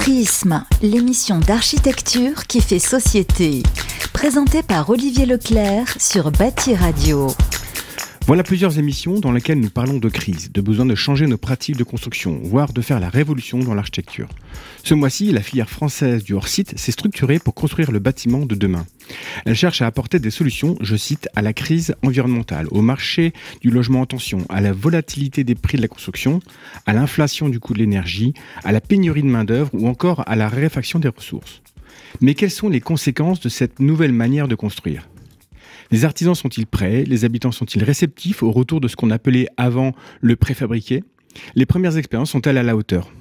Prisme, l'émission d'architecture qui fait société, présentée par Olivier Leclerc sur Bâti Radio. Voilà plusieurs émissions dans lesquelles nous parlons de crise, de besoin de changer nos pratiques de construction, voire de faire la révolution dans l'architecture. Ce mois-ci, la filière française du hors-site s'est structurée pour construire le bâtiment de demain. Elle cherche à apporter des solutions, je cite, à la crise environnementale, au marché du logement en tension, à la volatilité des prix de la construction, à l'inflation du coût de l'énergie, à la pénurie de main-d'œuvre ou encore à la réfaction des ressources. Mais quelles sont les conséquences de cette nouvelle manière de construire les artisans sont-ils prêts Les habitants sont-ils réceptifs au retour de ce qu'on appelait avant le préfabriqué Les premières expériences sont-elles à la hauteur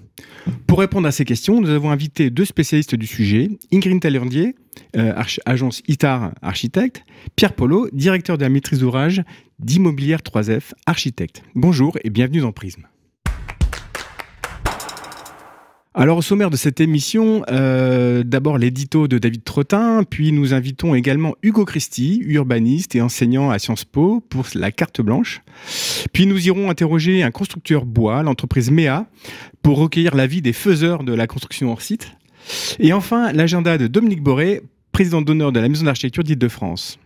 pour répondre à ces questions, nous avons invité deux spécialistes du sujet, Ingrid Talerandier, euh, agence ITAR architecte, Pierre Polo, directeur de la maîtrise d'ouvrage d'Immobilière 3F, architecte. Bonjour et bienvenue dans Prisme. Alors au sommaire de cette émission, euh, d'abord l'édito de David Trottin, puis nous invitons également Hugo Christie, urbaniste et enseignant à Sciences Po pour la carte blanche. Puis nous irons interroger un constructeur bois, l'entreprise MEA, pour recueillir l'avis des faiseurs de la construction hors site. Et enfin l'agenda de Dominique Boré, président d'honneur de la Maison d'architecture d'Île-de-France.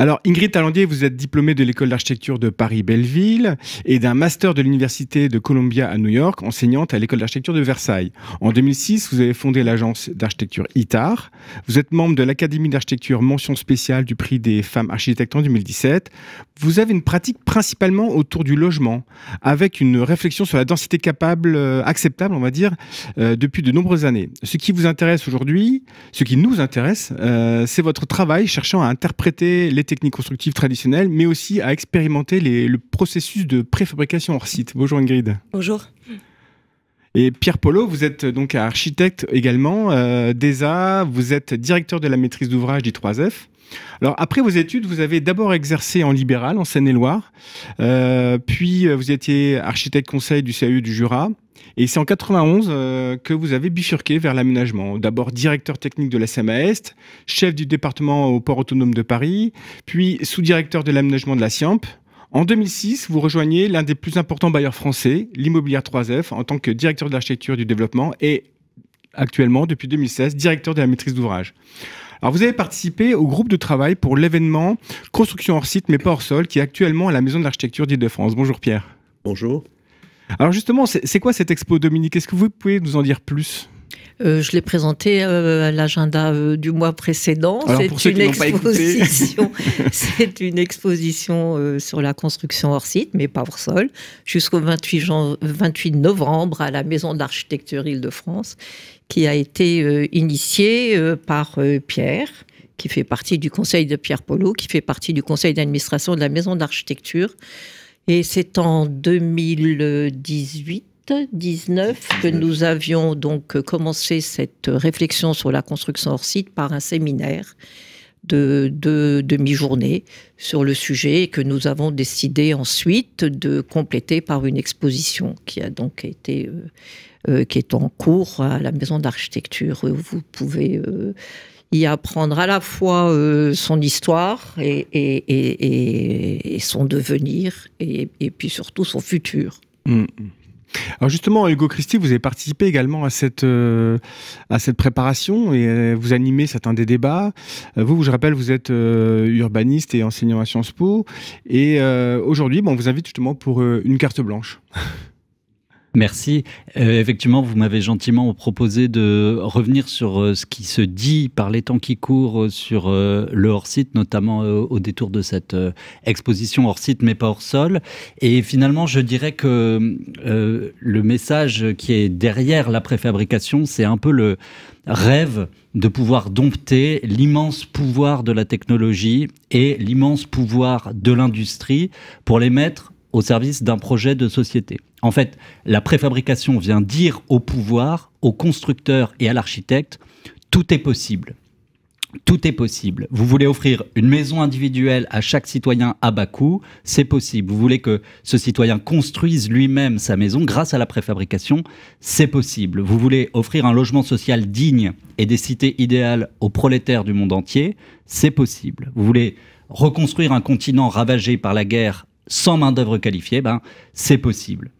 Alors, Ingrid Talandier, vous êtes diplômée de l'école d'architecture de Paris-Belleville et d'un master de l'université de Columbia à New York, enseignante à l'école d'architecture de Versailles. En 2006, vous avez fondé l'agence d'architecture ITAR. Vous êtes membre de l'Académie d'architecture mention spéciale du prix des femmes architectes en 2017. Vous avez une pratique principalement autour du logement, avec une réflexion sur la densité capable, euh, acceptable, on va dire, euh, depuis de nombreuses années. Ce qui vous intéresse aujourd'hui, ce qui nous intéresse, euh, c'est votre travail cherchant à interpréter les techniques constructives traditionnelles, mais aussi à expérimenter le processus de préfabrication hors site. Bonjour Ingrid. Bonjour. Et Pierre Polo, vous êtes donc architecte également euh, d'ESA, vous êtes directeur de la maîtrise d'ouvrage du 3F. Alors après vos études, vous avez d'abord exercé en libéral, en Seine-et-Loire, euh, puis vous étiez architecte conseil du CAE du Jura, et c'est en 91 euh, que vous avez bifurqué vers l'aménagement. D'abord directeur technique de la SMA Est, chef du département au port autonome de Paris, puis sous-directeur de l'aménagement de la SIAMP. En 2006, vous rejoignez l'un des plus importants bailleurs français, l'immobilière 3F, en tant que directeur de l'architecture du développement et actuellement, depuis 2016, directeur de la maîtrise d'ouvrage. Alors, vous avez participé au groupe de travail pour l'événement Construction hors site mais pas hors sol, qui est actuellement à la Maison de l'Architecture d'Île-de-France. Bonjour Pierre. Bonjour. Alors justement, c'est quoi cette expo, Dominique Est-ce que vous pouvez nous en dire plus euh, je l'ai présenté euh, à l'agenda euh, du mois précédent. C'est une, exposition, sur la construction hors site, mais pas hors sol, jusqu'au 28, 28, novembre à la Maison d'architecture Île-de-France, qui a été initiée par Pierre qui fait partie du conseil de Pierre Polo, qui fait partie du conseil d'administration de la maison d'architecture, et c'est en 2018 19 que nous avions donc commencé cette réflexion sur la construction hors site par un séminaire de, demi-journée sur le sujet et que nous avons décidé ensuite de compléter par une exposition qui a donc été euh, euh, qui est en cours à la maison d'architecture. Vous pouvez euh, y apprendre à la fois euh, son histoire et, son devenir et, puis surtout son futur. Mm, mm. Alors justement, Hugo Christie, vous avez participé également à cette, euh, à cette préparation et euh, vous animez certains des débats. Vous, je rappelle, vous êtes urbaniste et enseignant à Sciences Po. Et aujourd'hui, bon, on vous invite justement pour une carte blanche. Merci. Euh, effectivement, vous m'avez gentiment proposé de revenir sur euh, ce qui se dit par les temps qui courent euh, sur le hors-site, notamment au détour de cette exposition hors-site mais pas hors-sol. Et finalement, je dirais que le message qui est derrière la préfabrication, c'est un peu le rêve de pouvoir dompter l'immense pouvoir de la technologie et l'immense pouvoir de l'industrie pour les mettre au service d'un projet de société. En fait, la préfabrication vient dire au pouvoir, au constructeur et à l'architecte, tout est possible. Tout est possible. Vous voulez offrir une maison individuelle à chaque citoyen à bas coût, c'est possible. Vous voulez que ce citoyen construise lui-même sa maison grâce à la préfabrication, c'est possible. Vous voulez offrir un logement social digne et des cités idéales aux prolétaires du monde entier, c'est possible. Vous voulez reconstruire un continent ravagé par la guerre sans main-d'œuvre qualifiée, ben, c'est possible.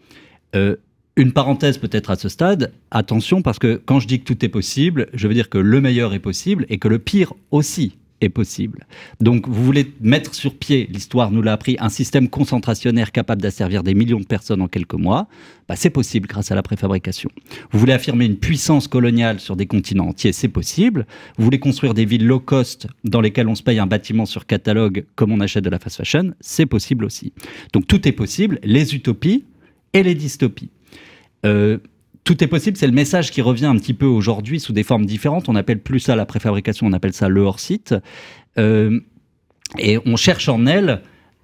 Euh, une parenthèse peut-être à ce stade, attention parce que quand je dis que tout est possible, je veux dire que le meilleur est possible et que le pire aussi est possible. Donc vous voulez mettre sur pied, l'histoire nous l'a appris, un système concentrationnaire capable d'asservir des millions de personnes en quelques mois, bah, c'est possible grâce à la préfabrication. Vous voulez affirmer une puissance coloniale sur des continents entiers, c'est possible. Vous voulez construire des villes low cost dans lesquelles on se paye un bâtiment sur catalogue comme on achète de la fast fashion, c'est possible aussi. Donc tout est possible, les utopies et les dystopies. Euh, tout est possible, c'est le message qui revient un petit peu aujourd'hui sous des formes différentes. On appelle plus ça la préfabrication, on appelle ça le hors-site. Euh, et on cherche en elle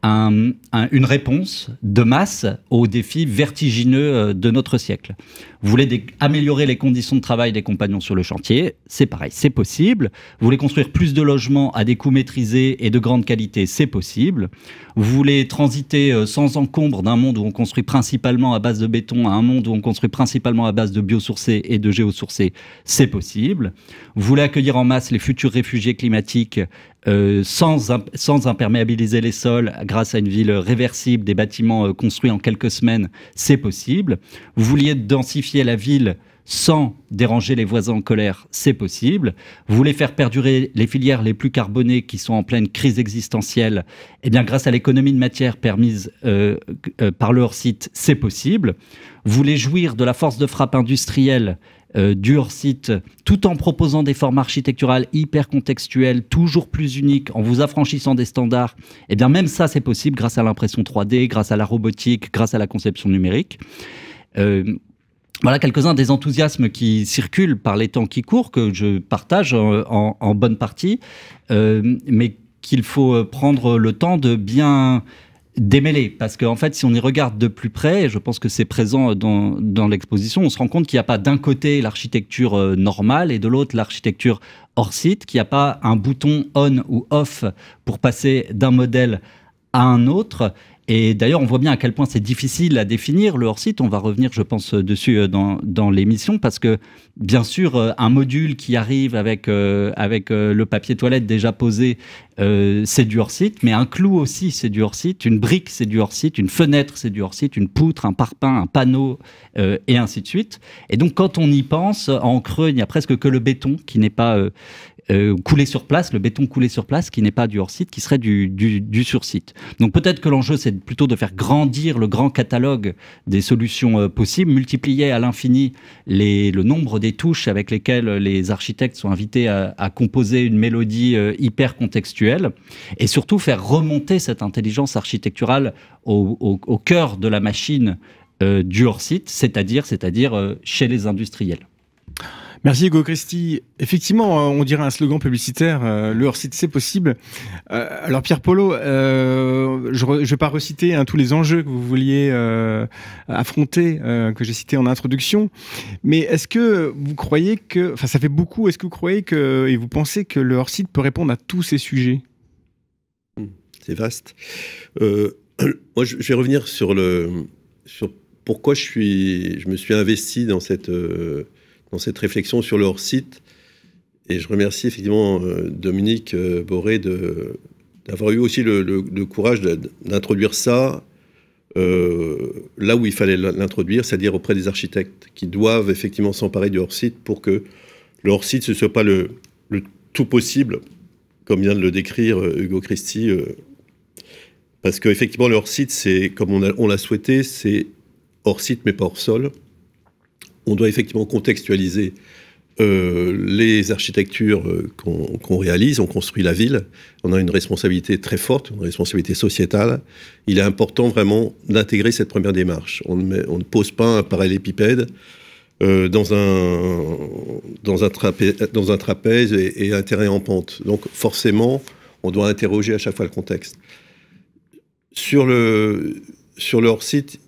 un, une réponse de masse aux défis vertigineux euh, de notre siècle. Vous voulez améliorer les conditions de travail des compagnons sur le chantier, c'est pareil, c'est possible. Vous voulez construire plus de logements à des coûts maîtrisés et de grande qualité, c'est possible. Vous voulez transiter euh, sans encombre d'un monde où on construit principalement à base de béton à un monde où on construit principalement à base de biosourcés et de géosourcés, c'est possible. Vous voulez accueillir en masse les futurs réfugiés climatiques euh, sans, sans imperméabiliser les sols grâce à une ville réversible, des bâtiments euh, construits en quelques semaines, c'est possible. Vous vouliez densifier la ville sans déranger les voisins en colère, c'est possible. Vous voulez faire perdurer les filières les plus carbonées qui sont en pleine crise existentielle, eh bien grâce à l'économie de matière permise euh, par leur site c'est possible. Vous voulez jouir de la force de frappe industrielle euh, site tout en proposant des formes architecturales hyper contextuelles, toujours plus uniques, en vous affranchissant des standards, Et eh bien même ça, c'est possible grâce à l'impression 3D, grâce à la robotique, grâce à la conception numérique. Euh, voilà quelques-uns des enthousiasmes qui circulent par les temps qui courent, que je partage en, bonne partie, euh, mais qu'il faut euh, prendre le temps de bien Démêlé, Parce qu'en fait, si on y regarde de plus près, et je pense que c'est présent dans, l'exposition, on se rend compte qu'il n'y a pas d'un côté l'architecture euh, normale et de l'autre l'architecture hors site, qu'il n'y a pas un bouton on ou off pour passer d'un modèle à un autre. Et d'ailleurs, on voit bien à quel point c'est difficile à définir le hors-site. On va revenir, je pense, dessus euh, dans, l'émission, parce que, bien sûr, euh, un module qui arrive avec, avec le papier toilette déjà posé euh, c'est du hors-site, mais un clou aussi, c'est du hors-site, une brique, c'est du hors-site, une fenêtre, c'est du hors-site, une poutre, un parpaing, un panneau, euh, et ainsi de suite. Et donc, quand on y pense, en creux, il n'y a presque que le béton qui n'est pas euh, coulé sur place, le béton coulé sur place, qui n'est pas du hors-site, qui serait du, sur-site. Donc, peut-être que l'enjeu, c'est plutôt de faire grandir le grand catalogue des solutions possibles, multiplier à l'infini le nombre des touches avec lesquelles les architectes sont invités à, à composer une mélodie hyper contextuelle et surtout faire remonter cette intelligence architecturale au, cœur de la machine euh, du hors-site, à dire euh, chez les industriels. Merci Hugo Christie. Effectivement, euh, on dirait un slogan publicitaire, euh, le hors-site c'est possible. Euh, alors Pierre Polo, je ne vais pas reciter hein, tous les enjeux que vous vouliez affronter, que j'ai cités en introduction, mais est-ce que vous croyez que, enfin ça fait beaucoup, est-ce que vous croyez que, et vous pensez que le hors-site peut répondre à tous ces sujets C'est vaste. moi je vais revenir sur, le, sur pourquoi je, suis, je me suis investi dans cette dans cette réflexion sur le hors site. Et je remercie effectivement euh, Dominique euh, Boré d'avoir eu aussi le, courage d'introduire ça euh, là où il fallait l'introduire, c'est-à-dire auprès des architectes qui doivent effectivement s'emparer du hors-site pour que le hors-site ne soit pas le, tout possible, comme vient de le décrire Hugo Christie. parce qu'effectivement, le hors-site, c'est comme on l'a souhaité, c'est hors-site mais pas hors-sol on doit effectivement contextualiser euh, les architectures euh, qu'on réalise, on construit la ville, on a une responsabilité très forte, une responsabilité sociétale. Il est important vraiment d'intégrer cette première démarche. On ne, pose pas un parallélépipède euh, dans, un, trapèze et, un terrain en pente. Donc forcément, on doit interroger à chaque fois le contexte. Sur le, sur leur site,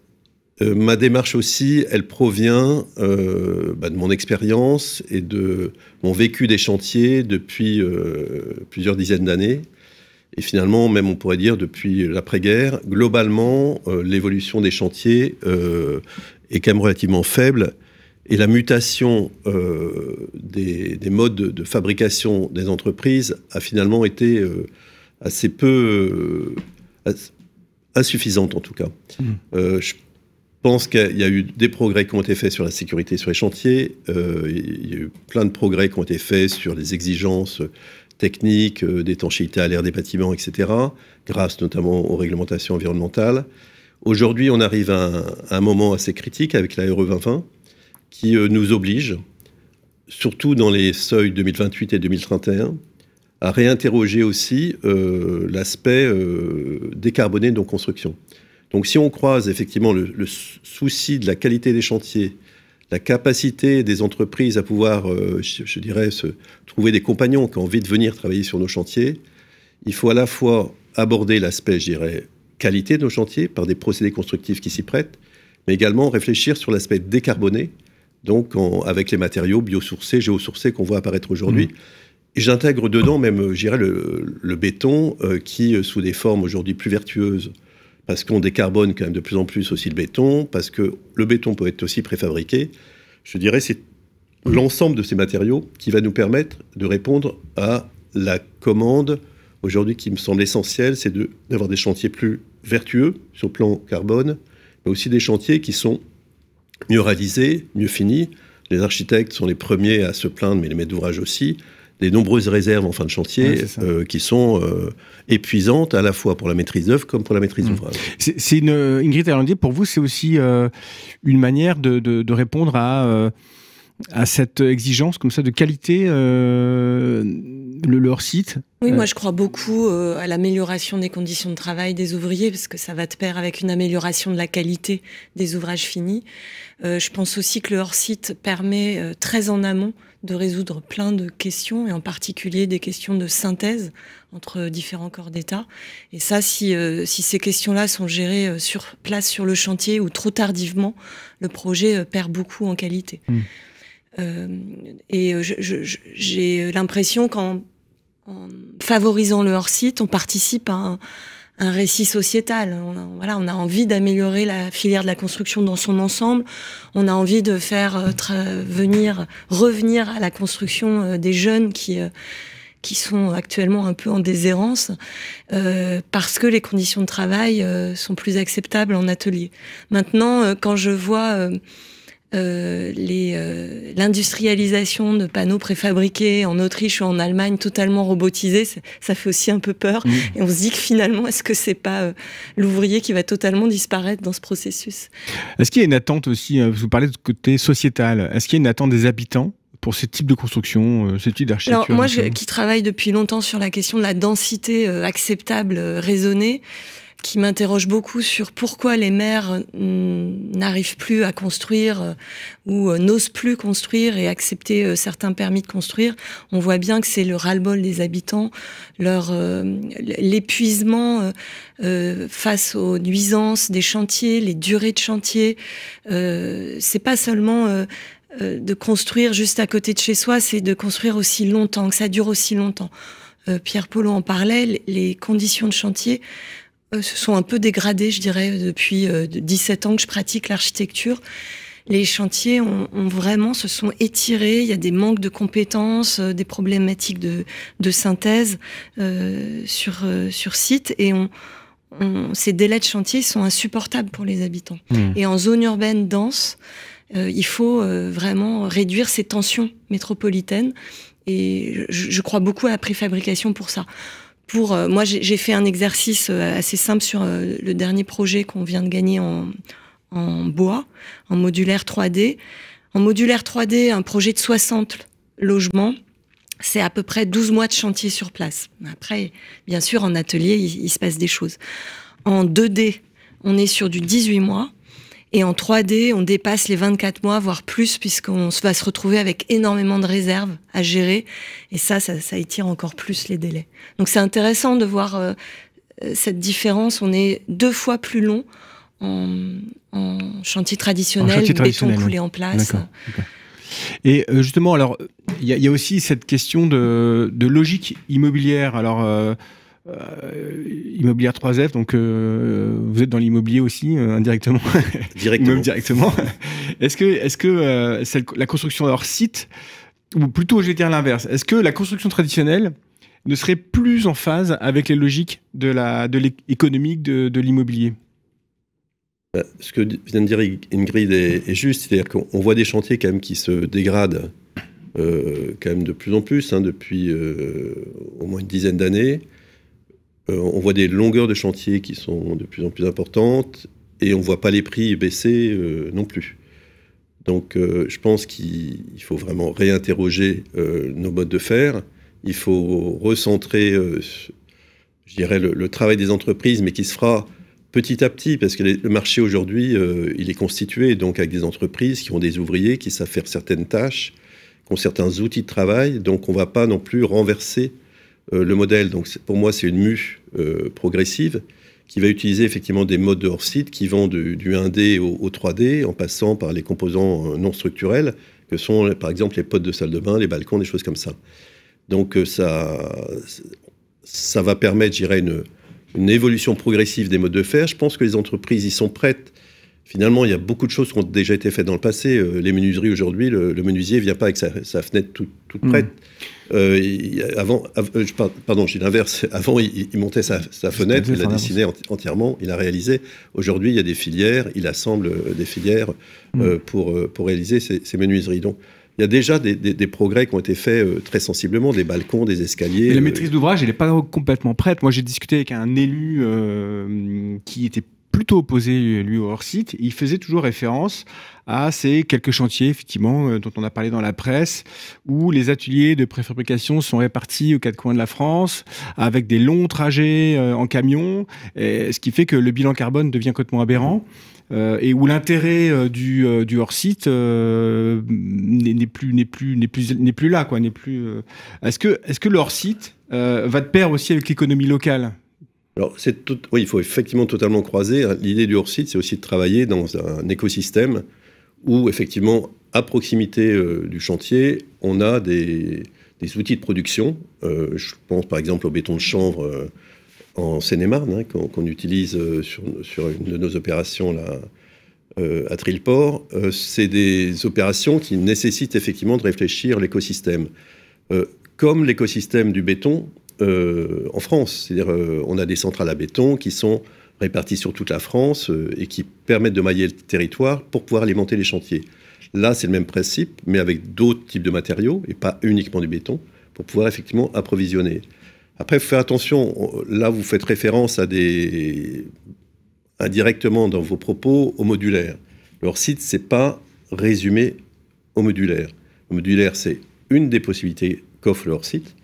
euh, ma démarche aussi, elle provient euh, bah, de mon expérience et de mon vécu des chantiers depuis euh, plusieurs dizaines d'années. Et finalement, même on pourrait dire depuis l'après-guerre, globalement, l'évolution des chantiers est quand même relativement faible. Et la mutation des, modes de, fabrication des entreprises a finalement été assez peu... insuffisante en tout cas. Mmh pense qu'il y a eu des progrès qui ont été faits sur la sécurité sur les chantiers. Euh, il y a eu plein de progrès qui ont été faits sur les exigences techniques euh, d'étanchéité à l'air des bâtiments, etc., grâce notamment aux réglementations environnementales. Aujourd'hui, on arrive à un, moment assez critique avec la RE 2020 qui euh, nous oblige, surtout dans les seuils 2028 et 2031, à réinterroger aussi l'aspect décarboné de nos constructions. Donc si on croise effectivement le, souci de la qualité des chantiers, la capacité des entreprises à pouvoir, euh, je, dirais, se trouver des compagnons qui ont envie de venir travailler sur nos chantiers, il faut à la fois aborder l'aspect, je dirais, qualité de nos chantiers par des procédés constructifs qui s'y prêtent, mais également réfléchir sur l'aspect décarboné, donc avec les matériaux biosourcés, géosourcés qu'on voit apparaître aujourd'hui. Mmh. et J'intègre dedans même, je dirais, le, béton euh, qui, euh, sous des formes aujourd'hui plus vertueuses, parce qu'on décarbone quand même de plus en plus aussi le béton, parce que le béton peut être aussi préfabriqué. Je dirais c'est l'ensemble de ces matériaux qui va nous permettre de répondre à la commande aujourd'hui qui me semble essentielle, c'est d'avoir des chantiers plus vertueux sur le plan carbone, mais aussi des chantiers qui sont mieux réalisés, mieux finis. Les architectes sont les premiers à se plaindre, mais les maîtres d'ouvrage aussi les nombreuses réserves en fin de chantier euh, qui sont euh, épuisantes à la fois pour la maîtrise d'œuvre comme pour la maîtrise mmh. d'ouvrage. C'est une Ingrid Erlandier, pour vous, c'est aussi euh, une manière de, répondre à, à cette exigence comme ça de qualité le, leur site Oui, moi je crois beaucoup à l'amélioration des conditions de travail des ouvriers, parce que ça va de pair avec une amélioration de la qualité des ouvrages finis. je pense aussi que le hors-site permet très en amont de résoudre plein de questions, et en particulier des questions de synthèse entre différents corps d'État. Et ça, si, euh, si ces questions-là sont gérées euh, sur place, sur le chantier, ou trop tardivement, le projet euh, perd beaucoup en qualité. Hmm. et j'ai l'impression qu'en en favorisant le hors-site, on participe à un un récit sociétal. On a, voilà, on a envie d'améliorer la filière de la construction dans son ensemble. On a envie de faire euh, venir, revenir à la construction euh, des jeunes qui euh, qui sont actuellement un peu en déshérence parce que les conditions de travail sont plus acceptables en atelier. Maintenant, quand je vois euh, euh, l'industrialisation de panneaux préfabriqués en Autriche ou en Allemagne totalement robotisés, ça fait aussi un peu peur. Mm. Et on se dit que finalement, est-ce que c'est pas euh, l'ouvrier qui va totalement disparaître dans ce processus Est-ce qu'il y a une attente aussi, vous parlez de côté sociétal, est-ce qu'il y a une attente des habitants pour ce type de construction, ce type d'architecture moi, qui travaille depuis longtemps sur la question de la densité acceptable, raisonnée, qui m'interroge beaucoup sur pourquoi les maires n'arrivent plus à construire euh, ou euh, n'osent plus construire et accepter euh, certains permis de construire. On voit bien que c'est le ras-le-bol des habitants, leur l'épuisement face aux nuisances des chantiers, les durées de chantier. Euh, c'est pas seulement de construire juste à côté de chez soi, c'est de construire aussi longtemps, que ça dure aussi longtemps. Pierre Polo en parlait, les conditions de chantier euh, se sont un peu dégradés, je dirais, depuis 17 euh, ans que je pratique l'architecture. Les chantiers ont, ont, vraiment se sont étirés. Il y a des manques de compétences, euh, des problématiques de, de synthèse sur sur site, et on, ces délais de chantier sont insupportables pour les habitants. Mmh. Et en zone urbaine dense, il faut vraiment réduire ces tensions métropolitaines. Et je, je crois beaucoup à la préfabrication pour ça pour euh, moi, j'ai fait un exercice euh, assez simple sur euh, le dernier projet qu'on vient de gagner en, en, bois, en modulaire 3D. En modulaire 3D, un projet de 60 logements, c'est à peu près 12 mois de chantier sur place. Après, bien sûr, en atelier, il, il se passe des choses. En 2D, on est sur du 18 mois. Et en 3D, on dépasse les 24 mois, voire plus, puisqu'on va se retrouver avec énormément de réserves à gérer. Et ça, ça, étire encore plus les délais. Donc c'est intéressant de voir euh, euh, cette différence. On est deux fois plus long en, chantier traditionnel, en béton coulé en place. Et euh, justement, alors, il y, a aussi cette question de, logique immobilière. Alors, euh, immobilière 3F, donc euh, vous êtes dans l'immobilier aussi euh, indirectement, directement. directement. est-ce que, la construction hors site, ou plutôt je vais dire l'inverse, est-ce que la construction traditionnelle ne serait plus en phase avec les logiques de de l'économique de, l'immobilier bah, Ce que vient de dire Ingrid est, juste, c'est-à-dire qu'on voit des chantiers quand même qui se dégradent quand même de plus en plus hein, depuis au moins une dizaine d'années. Euh, on voit des longueurs de chantier qui sont de plus en plus importantes et on ne voit pas les prix baisser euh, non plus. Donc euh, je pense qu'il faut vraiment réinterroger nos modes de faire. Il faut recentrer, je dirais, le, travail des entreprises, mais qui se fera petit à petit, parce que le marché aujourd'hui, il est constitué donc avec des entreprises qui ont des ouvriers qui savent faire certaines tâches, qui ont certains outils de travail. Donc on ne va pas non plus renverser euh, le modèle, donc pour moi, c'est une mue euh, progressive qui va utiliser effectivement des modes de hors-site qui vont du, 1D au, 3D en passant par les composants euh, non structurels que sont par exemple les potes de salle de bain, les balcons, des choses comme ça. Donc ça, ça va permettre, je dirais, une évolution progressive des modes de faire. Je pense que les entreprises y sont prêtes Finalement, il y a beaucoup de choses qui ont déjà été faites dans le passé. Euh, les menuiseries aujourd'hui, le, menuisier ne vient pas avec sa, fenêtre toute, mm. prête. Euh, avant, euh, je pardon, j'ai l'inverse. Avant, il, montait sa, fenêtre, il la dessinait entièrement, il la réalisait. Aujourd'hui, il y a des filières, il assemble des filières mm. pour, pour réaliser ces, menuiseries. Donc, il y a déjà des, progrès qui ont été faits très sensiblement, des balcons, des escaliers. la maîtrise d'ouvrage, elle n'est pas complètement prête. Moi, j'ai discuté avec un élu qui était plutôt opposé, euh, lui, au hors-site. Il faisait toujours référence à ces quelques chantiers, effectivement, euh, dont on a parlé dans la presse, où les ateliers de préfabrication sont répartis aux quatre coins de la France, avec des longs trajets euh, en camion, ce qui fait que le bilan carbone devient complètement aberrant. et où l'intérêt du, hors-site n'est plus n'est plus n'est plus là quoi n'est plus est-ce que est-ce que le hors-site va de pair aussi avec l'économie locale alors, tout, oui, il faut effectivement totalement croiser. L'idée du hors-site, c'est aussi de travailler dans un écosystème où, effectivement, à proximité euh, du chantier, on a des, outils de production. Euh, je pense par exemple au béton de chanvre euh, en Seine-et-Marne, hein, qu'on utilise sur, une de nos opérations là, à Trilport. C'est des opérations qui nécessitent effectivement de réfléchir l'écosystème. comme l'écosystème du béton, euh, en France. C'est-à-dire, euh, on a des centrales à béton qui sont réparties sur toute la France euh, et qui permettent de mailler le territoire pour pouvoir alimenter les chantiers. Là, c'est le même principe, mais avec d'autres types de matériaux et pas uniquement du béton pour pouvoir effectivement approvisionner. Après, il faut faire attention. Là, vous faites référence à des indirectement dans vos propos au modulaire. Leur site, c'est pas résumé au modulaire. Le modulaire, c'est une des possibilités qu'offre leur site.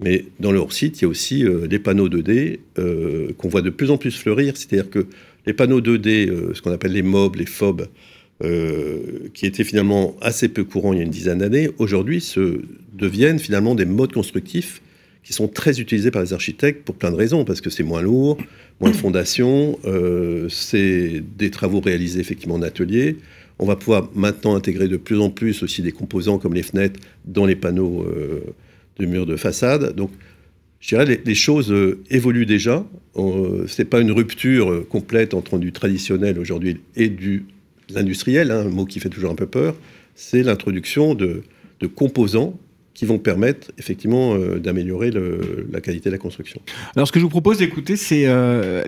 Mais dans leur site il y a aussi les euh, des panneaux 2D euh, qu'on voit de plus en plus fleurir. C'est-à-dire que les panneaux 2D, euh, ce qu'on appelle les mobs, les phobes, qui étaient finalement assez peu courants il y a une dizaine d'années, aujourd'hui deviennent finalement des modes constructifs qui sont très utilisés par les architectes pour plein de raisons, parce que c'est moins lourd, moins de fondations, c'est des travaux réalisés effectivement en atelier. On va pouvoir maintenant intégrer de plus en plus aussi des composants comme les fenêtres dans les panneaux de murs de façade. Donc, je dirais, les, choses euh, évoluent déjà. Euh, ce n'est pas une rupture euh, complète entre du traditionnel aujourd'hui et du industriel, hein, un mot qui fait toujours un peu peur. C'est l'introduction de, de composants qui vont permettre effectivement d'améliorer la qualité de la construction. Alors ce que je vous propose d'écouter, c'est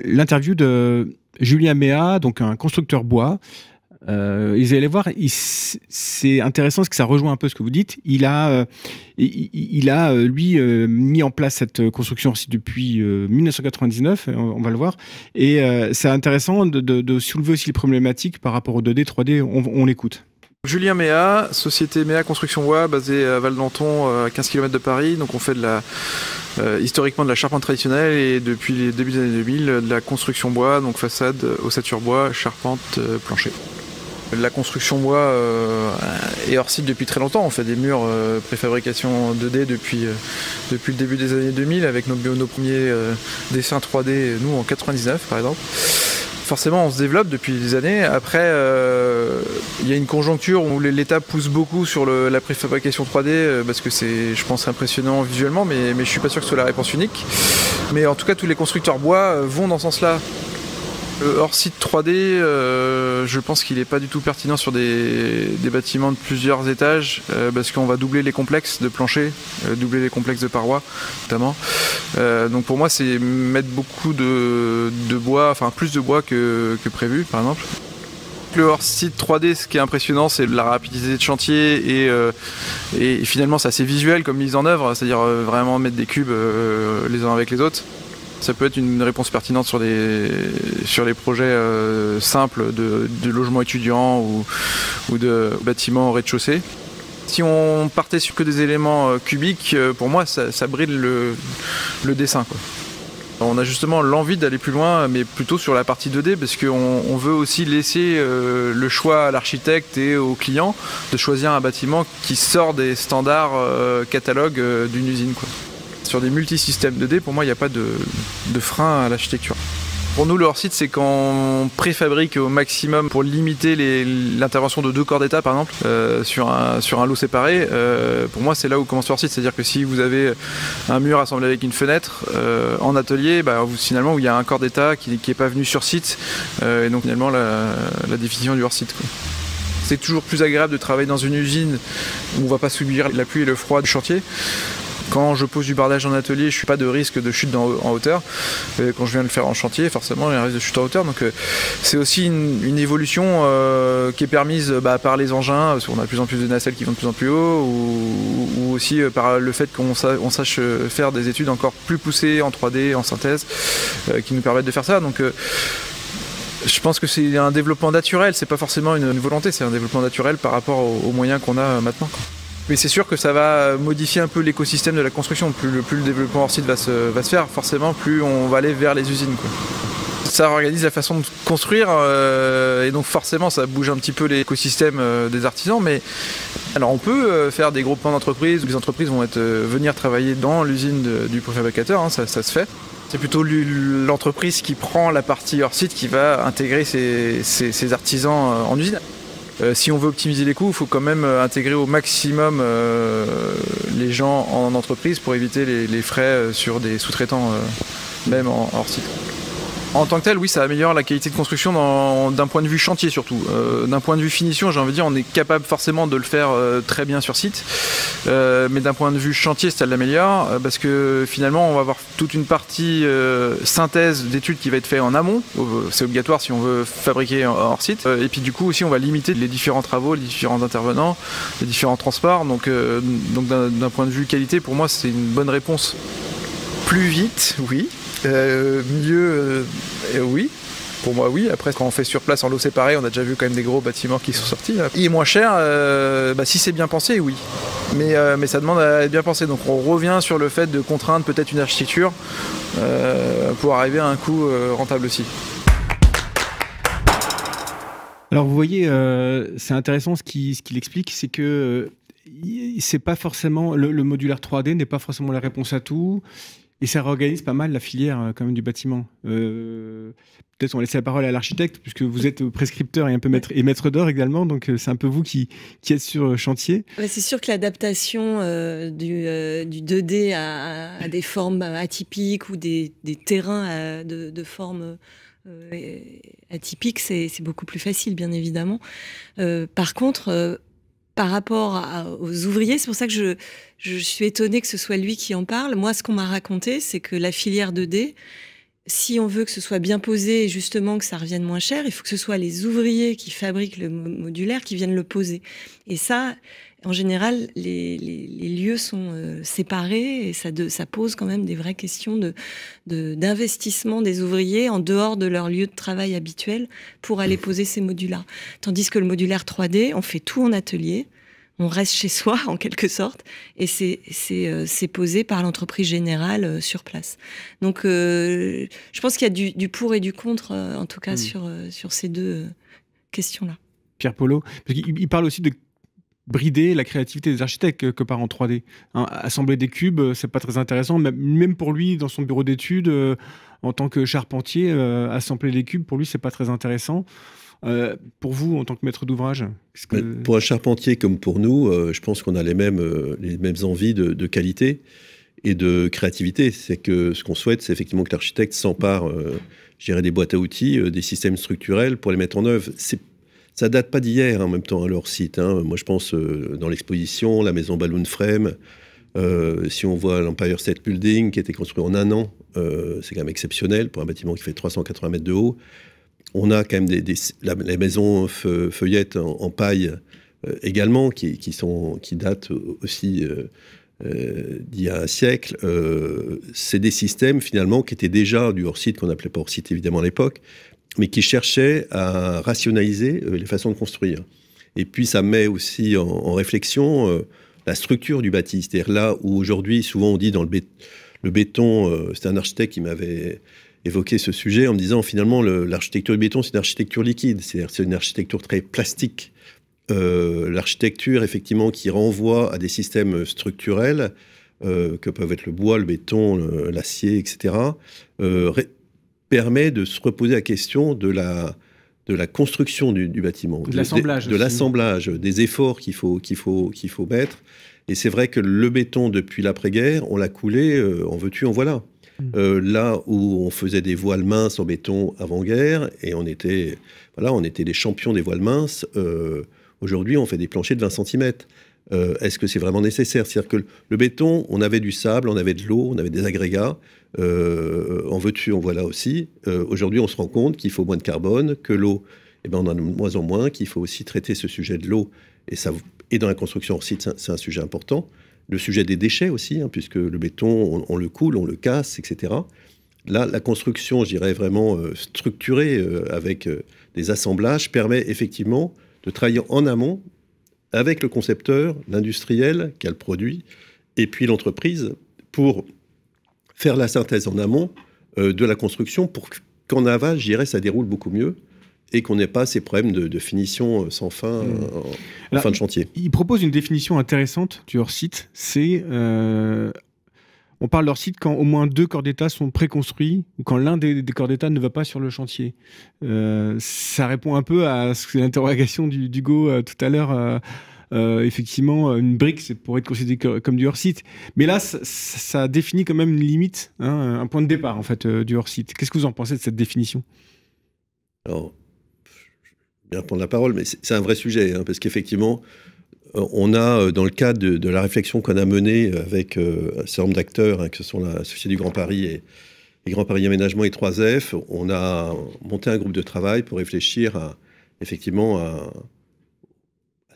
l'interview de Julien Mea, donc un constructeur bois, euh, vous allez voir, c'est intéressant parce que ça rejoint un peu ce que vous dites. Il a, euh, il, a euh, lui euh, mis en place cette construction aussi depuis 1999. On, va le voir. Et c'est intéressant de, soulever aussi les problématiques par rapport au 2D, 3D. On, l'écoute. Julien Méa, société Méa Construction Bois, basée à Val-Danton, à 15 km de Paris. Donc on fait de la, historiquement de la charpente traditionnelle et depuis les débuts des années 2000, de la construction bois, donc façade, ossature bois, charpente, plancher. La construction bois euh, est hors site depuis très longtemps. On fait des murs euh, préfabrication 2D depuis, euh, depuis le début des années 2000 avec nos, nos premiers dessins 3D, nous en 99 par exemple. Forcément, on se développe depuis des années. Après, il y a une conjoncture où l'État pousse beaucoup sur la préfabrication 3D parce que c'est, je pense, impressionnant visuellement, mais, mais je suis pas sûr que ce soit la réponse unique. Mais en tout cas, tous les constructeurs bois vont dans ce sens-là le euh, hors site 3D, euh, je pense qu'il n'est pas du tout pertinent sur des, bâtiments de plusieurs étages euh, parce qu'on va doubler les complexes de plancher, doubler les complexes de parois notamment. donc pour moi, c'est mettre beaucoup de, bois, enfin plus de bois que, prévu par exemple le hors-site 3D, ce qui est impressionnant, c'est la rapidité de chantier et, finalement c'est assez visuel comme mise en œuvre, c'est-à-dire vraiment mettre des cubes les uns avec les autres. Ça peut être une réponse pertinente sur les, sur les projets euh, simples de, logements étudiants ou, ou de bâtiments au rez-de-chaussée. Si on partait sur que des éléments euh, cubiques, euh, pour moi, ça, brille le, le dessin. On a justement l'envie d'aller plus loin, mais plutôt sur la partie 2D, parce qu'on veut aussi laisser le choix à l'architecte et au client de choisir un bâtiment qui sort des standards catalogues d'une usine. Quoi. Sur des multisystèmes 2D, pour moi, il n'y a pas de, frein à l'architecture. Pour nous, le hors-site, c'est on préfabrique au maximum pour limiter l'intervention de deux corps d'État, par exemple, euh, sur, un, lot séparé. Euh, pour moi, c'est là où commence le hors-site. C'est-à-dire que si vous avez un mur assemblé avec une fenêtre euh, en atelier, bah, vous, finalement, il y a un corps d'État qui n'est pas venu sur site. et donc, finalement, la, la définition du hors-site. C'est toujours plus agréable de travailler dans une usine où on ne va pas subir la pluie et le froid du chantier quand je pose du bardage en atelier, je suis pas de risque de chute en hauteur. quand je viens de le faire en chantier, forcément, il y a un risque de chute en hauteur. Donc, euh, c'est aussi une, évolution euh, qui est permise bah, par les engins, parce qu'on a de plus en plus de nacelles qui vont de plus en plus haut, ou, aussi euh, par le fait qu'on sache faire des études encore plus poussées en 3D, en synthèse, qui nous permettent de faire ça. Donc, je pense que c'est un développement naturel, c'est pas forcément une, volonté, c'est un développement naturel par rapport aux, moyens qu'on a maintenant. Mais c'est sûr que ça va modifier un peu l'écosystème de la construction. Plus le, développement hors site va se, faire, forcément, plus on va aller vers les usines. Ça organise la façon de construire euh, et donc forcément ça bouge un petit peu l'écosystème euh, des artisans. Mais alors on peut euh, faire des groupements d'entreprises où les entreprises vont être, venir travailler dans l'usine du préfabricateur, hein, ça, se fait. C'est plutôt l'entreprise qui prend la partie hors site qui va intégrer ses, ses artisans en usine. Euh, si on veut optimiser les coûts, il faut quand même euh, intégrer au maximum euh, les gens en entreprise pour éviter les, les frais sur des sous-traitants, même en, hors site. En tant que tel, oui, ça améliore la qualité de construction d'un point de vue chantier surtout. Euh, d'un point de vue finition, j'ai envie de dire, on est capable forcément de le faire euh, très bien sur site. Euh, mais d'un point de vue chantier, ça l'améliore parce que finalement, on va avoir toute une partie synthèse d'études qui va être faite en amont. C'est obligatoire si on veut fabriquer hors site. et puis du coup aussi, on va limiter les différents travaux, les différents intervenants, les différents transports. donc d'un point de vue qualité, pour moi, c'est une bonne réponse. Plus vite, oui, euh, mieux, euh, eh oui. Pour moi, oui. Après, quand on fait sur place en lot séparé, on a déjà vu quand même des gros bâtiments qui sont sortis. Et moins cher, euh, bah, si c'est bien pensé, oui. Mais, mais ça demande à être bien pensé. Donc, on revient sur le fait de contraindre peut-être une architecture pour arriver à un coût rentable aussi. Alors, vous voyez, c'est intéressant ce qu'il ce explique, c'est que c'est pas forcément le modulaire 3D n'est pas forcément la réponse à tout. Et ça réorganise pas mal la filière euh, quand même du bâtiment. Euh, peut-être on laisse la parole à l'architecte, puisque vous êtes prescripteur et un peu maître, et maître d'or également, donc euh, c'est un peu vous qui, qui êtes sur chantier. c'est sûr que l'adaptation du, 2D à, des formes atypiques ou des, terrains de, de formes atypiques, c'est beaucoup plus facile, bien évidemment. par contre, par rapport aux ouvriers. C'est pour ça que je, je, suis étonnée que ce soit lui qui en parle. Moi, ce qu'on m'a raconté, c'est que la filière 2D, si on veut que ce soit bien posé et justement que ça revienne moins cher, il faut que ce soit les ouvriers qui fabriquent le modulaire qui viennent le poser. Et ça, en général, les, lieux sont euh, séparés et ça, ça, pose quand même des vraies questions d'investissement de, des ouvriers en dehors de leur lieu de travail habituel pour aller poser ces modules-là. Tandis que le modulaire 3D, on fait tout en atelier, on reste chez soi en quelque sorte et c'est euh, posé par l'entreprise générale euh, sur place. Donc je pense qu'il y a du, pour et du contre, en tout cas, hmm. sur, sur ces deux questions-là. Pierre Polo, parce qu'il parle aussi de brider la créativité des architectes euh, que par en 3D. Hein, assembler des cubes, euh, c'est pas très intéressant. Même pour lui, dans son bureau d'études, euh, en tant que charpentier, assembler des cubes, pour lui, c'est pas très intéressant. pour vous, en tant que maître d'ouvrage Pour un charpentier comme pour nous, je pense qu'on a les mêmes, les mêmes envies de, qualité et de créativité. C'est que ce qu'on souhaite, c'est effectivement que l'architecte s'empare, gérer des boîtes à outils, des systèmes structurels pour les mettre en œuvre. C'est ça date pas d'hier hein, en même temps à hein, leur site. Hein. Moi, je pense euh, dans l'exposition, la maison Balloon Frame. Euh, si on voit l'Empire State Building qui a été construit en un an, euh, c'est quand même exceptionnel pour un bâtiment qui fait 380 mètres de haut. On a quand même des, les maisons feuillettes en, paille également qui, sont, qui datent aussi d'il y a un siècle. c'est des systèmes finalement qui étaient déjà du hors-site qu'on appelait pas hors-site évidemment à l'époque, mais qui cherchait à rationaliser euh, les façons de construire. Et puis ça met aussi en, réflexion euh, la structure du bâti, c'est-à-dire là où aujourd'hui souvent on dit dans le, béton, euh, c'est un architecte qui m'avait évoqué ce sujet en me disant finalement l'architecture du béton c'est une architecture liquide, c'est-à-dire c'est une architecture très plastique. l'architecture effectivement qui renvoie à des systèmes structurels que peuvent être le bois, le béton, l'acier, etc permet de se reposer la question de la, de la construction du, bâtiment, de l'assemblage, de, l'assemblage, des efforts qu'il faut, qu'il faut, qu'il faut mettre. Et c'est vrai que le béton depuis l'après-guerre, on l'a coulé, on euh, en veux-tu, en voilà. Hmm. Euh, là où on faisait des voiles minces en béton avant-guerre et on était, voilà, on était des champions des voiles minces. Euh, aujourd'hui, on fait des planchers de 20 cm. Est-ce que c'est vraiment nécessaire C'est-à-dire que le béton, on avait du sable, on avait de l'eau, on avait des agrégats. Euh, en veux-tu, voit là aussi. Euh, aujourd'hui, on se rend compte qu'il faut moins de carbone, que l'eau, eh ben, on en a de moins en moins, qu'il faut aussi traiter ce sujet de l'eau. Et, et dans la construction aussi, c'est un, sujet important. Le sujet des déchets aussi, hein, puisque le béton, on, le coule, on le casse, etc. Là, la construction, je dirais vraiment euh, structurée avec des assemblages, permet effectivement de travailler en amont avec le concepteur, l'industriel qui a le produit, et puis l'entreprise pour faire la synthèse en amont euh, de la construction pour qu'en aval, je ça déroule beaucoup mieux et qu'on n'ait pas ces problèmes de, finition euh, sans fin hmm. euh, en, fin de chantier. Il propose une définition intéressante du hors-site, c'est... on parle leur site quand au moins deux corps d'État sont préconstruits ou quand l'un des, corps d'État ne va pas sur le chantier. ça répond un peu à l'interrogation du Hugo tout à l'heure euh, effectivement, euh, une brique, c'est pour être considéré comme du hors-site. Mais là, ça, définit quand même une limite, hein, un point de départ, en fait, euh, du hors-site. Qu'est-ce que vous en pensez de cette définition Alors, je vais bien prendre la parole, mais c'est un vrai sujet, hein, parce qu'effectivement, on a, dans le cadre de, la réflexion qu'on a menée avec un certain nombre d'acteurs, hein, que ce sont la Société du Grand Paris et, les Grand Paris Aménagement et 3F, on a monté un groupe de travail pour réfléchir effectivement à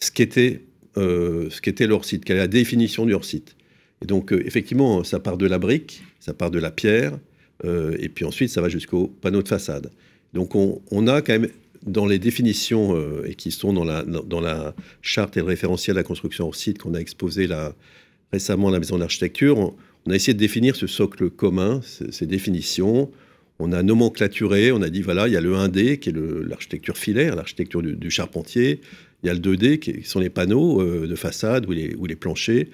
ce qu'était euh, site quelle est la définition du site Et donc, euh, effectivement, ça part de la brique, ça part de la pierre, euh, et puis ensuite, ça va jusqu'au panneau de façade. Donc, on, a quand même, dans les définitions, euh, et qui sont dans la, charte et le référentiel de la construction hors site qu'on a exposé là, récemment à la Maison de on, a essayé de définir ce socle commun, ces définitions. On a nomenclaturé, on a dit, voilà, il y a le 1D, qui est l'architecture filaire, l'architecture du, charpentier, il y a le 2D qui sont les panneaux euh, de façade ou les, planchers.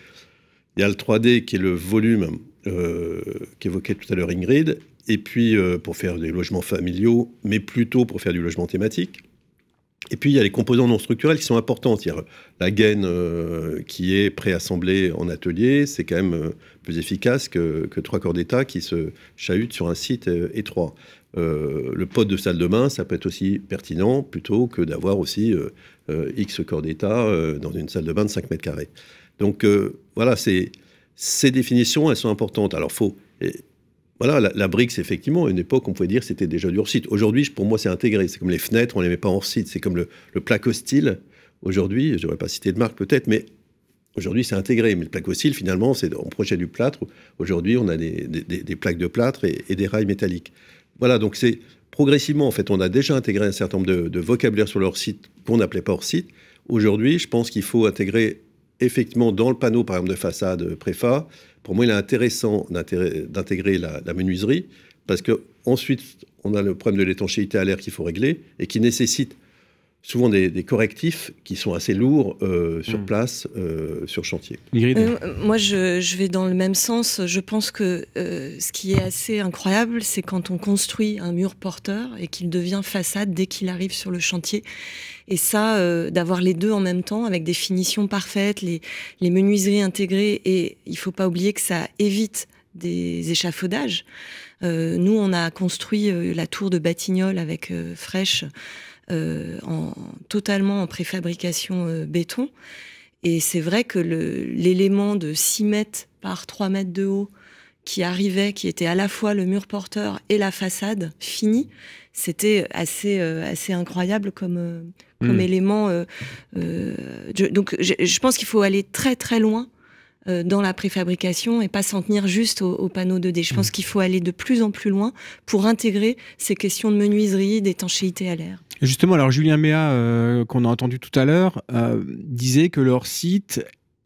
Il y a le 3D qui est le volume euh, qu'évoquait tout à l'heure Ingrid. Et puis euh, pour faire des logements familiaux, mais plutôt pour faire du logement thématique. Et puis, il y a les composants non structurels qui sont importants. cest la gaine euh, qui est préassemblée en atelier, c'est quand même euh, plus efficace que, trois corps d'état qui se chahutent sur un site euh, étroit. le pot de salle de bain, ça peut être aussi pertinent plutôt que d'avoir aussi X corps d'état dans une salle de bain de 5 mètres carrés. Donc, voilà, ces définitions, elles sont importantes. Alors, faut voilà, la, brique, c'est effectivement, à une époque, on pouvait dire c'était déjà du hors-site. Aujourd'hui, pour moi, c'est intégré. C'est comme les fenêtres, on ne les met pas hors-site. C'est comme le, plaque hostile. Aujourd'hui, je n'aurais pas cité de marque peut-être, mais aujourd'hui, c'est intégré. Mais le plaque hostile, finalement, c'est en projet du plâtre. Aujourd'hui, on a des, plaques de plâtre et, des rails métalliques. Voilà, donc c'est progressivement, en fait, on a déjà intégré un certain nombre de, de vocabulaire sur le hors-site qu'on n'appelait pas hors-site. Aujourd'hui, je pense qu'il faut intégrer effectivement dans le panneau, par exemple, de façade euh, préfa, pour moi, il est intéressant d'intégrer la, menuiserie parce que ensuite, on a le problème de l'étanchéité à l'air qu'il faut régler et qui nécessite souvent des, correctifs qui sont assez lourds euh, sur mm. place, euh, sur chantier. Euh, moi, je, vais dans le même sens. Je pense que ce qui est assez incroyable, c'est quand on construit un mur porteur et qu'il devient façade dès qu'il arrive sur le chantier. Et ça, d'avoir les deux en même temps, avec des finitions parfaites, les, menuiseries intégrées, et il ne faut pas oublier que ça évite des échafaudages. nous, on a construit la tour de Batignolles avec euh, euh, en, totalement en préfabrication euh, béton. Et c'est vrai que l'élément de 6 mètres par 3 mètres de haut qui arrivait, qui était à la fois le mur porteur et la façade finie, c'était assez, euh, assez incroyable comme, comme hmm. élément. donc je pense qu'il faut aller très très loin euh, dans la préfabrication et pas s'en tenir juste aux, panneau panneaux 2D. Je pense mm. qu'il faut aller de plus en plus loin pour intégrer ces questions de menuiserie, d'étanchéité à l'air. Justement, alors Julien Méa, euh, qu'on a entendu tout à l'heure, euh, disait que leur site,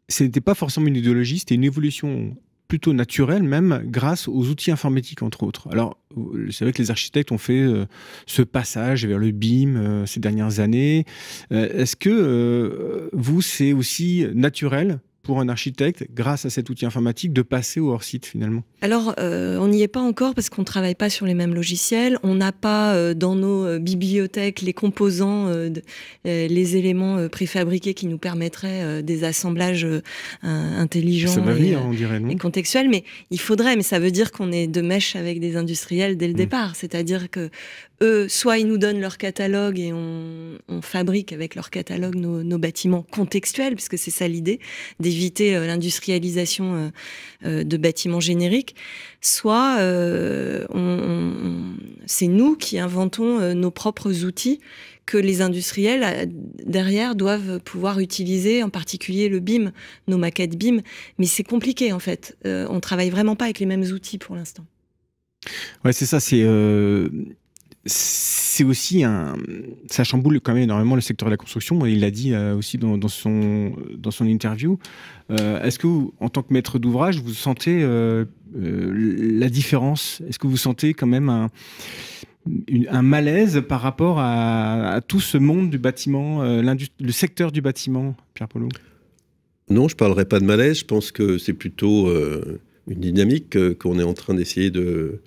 ce n'était pas forcément une idéologie, c'était une évolution plutôt naturelle même grâce aux outils informatiques entre autres. Alors c'est vrai que les architectes ont fait ce passage vers le BIM ces dernières années. Est-ce que vous c'est aussi naturel pour un architecte, grâce à cet outil informatique, de passer au hors-site finalement Alors, euh, on n'y est pas encore parce qu'on ne travaille pas sur les mêmes logiciels. On n'a pas euh, dans nos euh, bibliothèques les composants, les éléments préfabriqués qui nous permettraient des assemblages intelligents et, contextuels. Mais il faudrait, mais ça veut dire qu'on est de mèche avec des industriels dès le mmh. départ. C'est-à-dire que soit ils nous donnent leur catalogue et on, fabrique avec leur catalogue nos, bâtiments contextuels, puisque c'est ça l'idée, d'éviter euh, l'industrialisation euh, euh, de bâtiments génériques, soit c'est nous qui inventons nos propres outils que les industriels derrière doivent pouvoir utiliser, en particulier le BIM, nos maquettes BIM. Mais c'est compliqué en fait. On travaille vraiment pas avec les mêmes outils pour l'instant. Ouais, c'est ça. C'est c'est aussi un. Ça chamboule quand même énormément le secteur de la construction. Il l'a dit euh, aussi dans, son, dans son interview. Euh, est-ce que, en tant que maître d'ouvrage, vous sentez euh, la différence Est-ce que vous sentez quand même un, malaise par rapport à, tout ce monde du bâtiment, le secteur du bâtiment, Pierre Polo Non, je ne parlerai pas de malaise. Je pense que c'est plutôt une dynamique qu'on est en train d'essayer de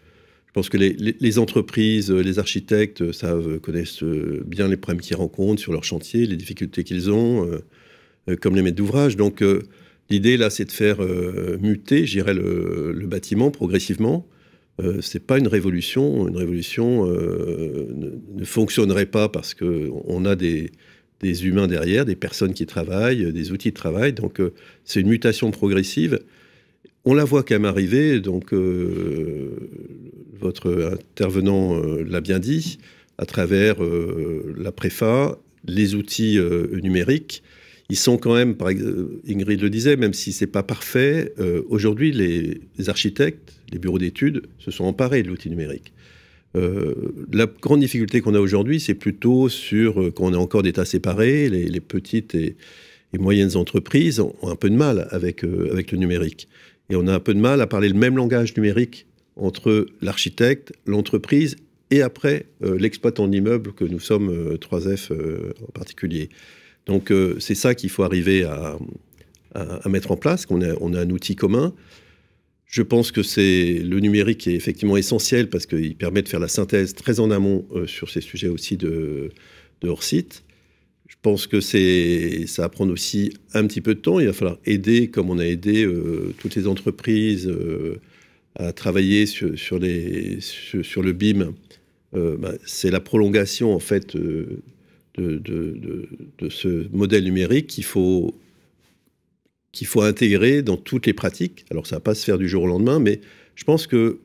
je pense que les, entreprises, euh, les architectes euh, savent, euh, connaissent bien les problèmes qu'ils rencontrent sur leur chantier, les difficultés qu'ils ont, comme les maîtres d'ouvrage. Donc l'idée là, c'est de faire muter, j'irais, le, bâtiment progressivement. Ce c'est pas une révolution. Une révolution ne, fonctionnerait pas parce qu'on a des, des humains derrière, des personnes qui travaillent, des outils de travail. Donc c'est une mutation progressive. On la voit quand même arriver, donc euh, votre intervenant euh, l'a bien dit, à travers euh, la préfa, les outils numériques. Ils sont quand même, Ingrid le disait, même si ce n'est pas parfait, aujourd'hui les, architectes, les bureaux d'études se sont emparés de l'outil numérique. la grande difficulté qu'on a aujourd'hui, c'est plutôt sur quand on est encore des tas séparés, les petites et, moyennes entreprises ont un peu de mal avec, avec le numérique. Et on a un peu de mal à parler le même langage numérique entre l'architecte, l'entreprise et après euh, l'exploitant d'immeuble que nous sommes, 3F euh, euh, en particulier. Donc c'est ça qu'il faut arriver à, mettre en place, qu'on a, on a un outil commun. Je pense que c'est le numérique est effectivement essentiel parce qu'il permet de faire la synthèse très en amont sur ces sujets aussi de, de hors-site. Je pense que c'est, ça va prendre aussi un petit peu de temps. Il va falloir aider, comme on a aidé euh, toutes les entreprises euh, à travailler sur, les, sur, le BIM. Euh, bah, c'est la prolongation, en fait, de, ce modèle numérique qu'il faut, qu'il faut intégrer dans toutes les pratiques. Alors, ça ne va pas se faire du jour au lendemain, mais je pense que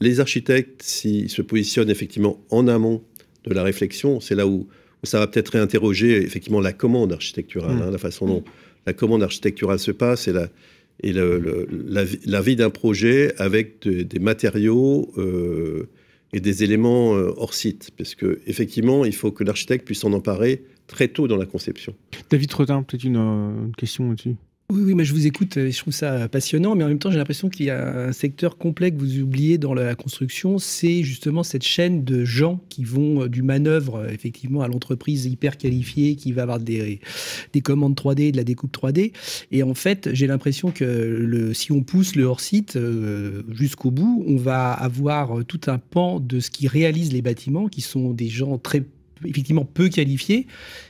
les architectes, s'ils se positionnent effectivement en amont de la réflexion, c'est là où ça va peut-être réinterroger effectivement la commande architecturale, mm. hein, la façon dont la commande architecturale se passe et la, et la, vie d'un projet avec des matériaux euh, et des éléments euh, hors site. Parce que, effectivement, il faut que l'architecte puisse s'en emparer très tôt dans la conception. David Trotin, peut-être une, euh, une question là-dessus oui, mais je vous écoute euh, je trouve ça passionnant, mais en même temps, j'ai l'impression qu'il y a un secteur complet que vous oubliez dans la construction, c'est justement cette chaîne de gens qui vont euh, du manœuvre, euh, effectivement, à l'entreprise hyper qualifiée qui va avoir des, commandes 3D, de la découpe 3D. Et en fait, j'ai l'impression que si on pousse le hors-site jusqu'au bout, on va avoir tout un pan de ce qui réalise les bâtiments, qui sont des gens très effectivement peu qualifiés.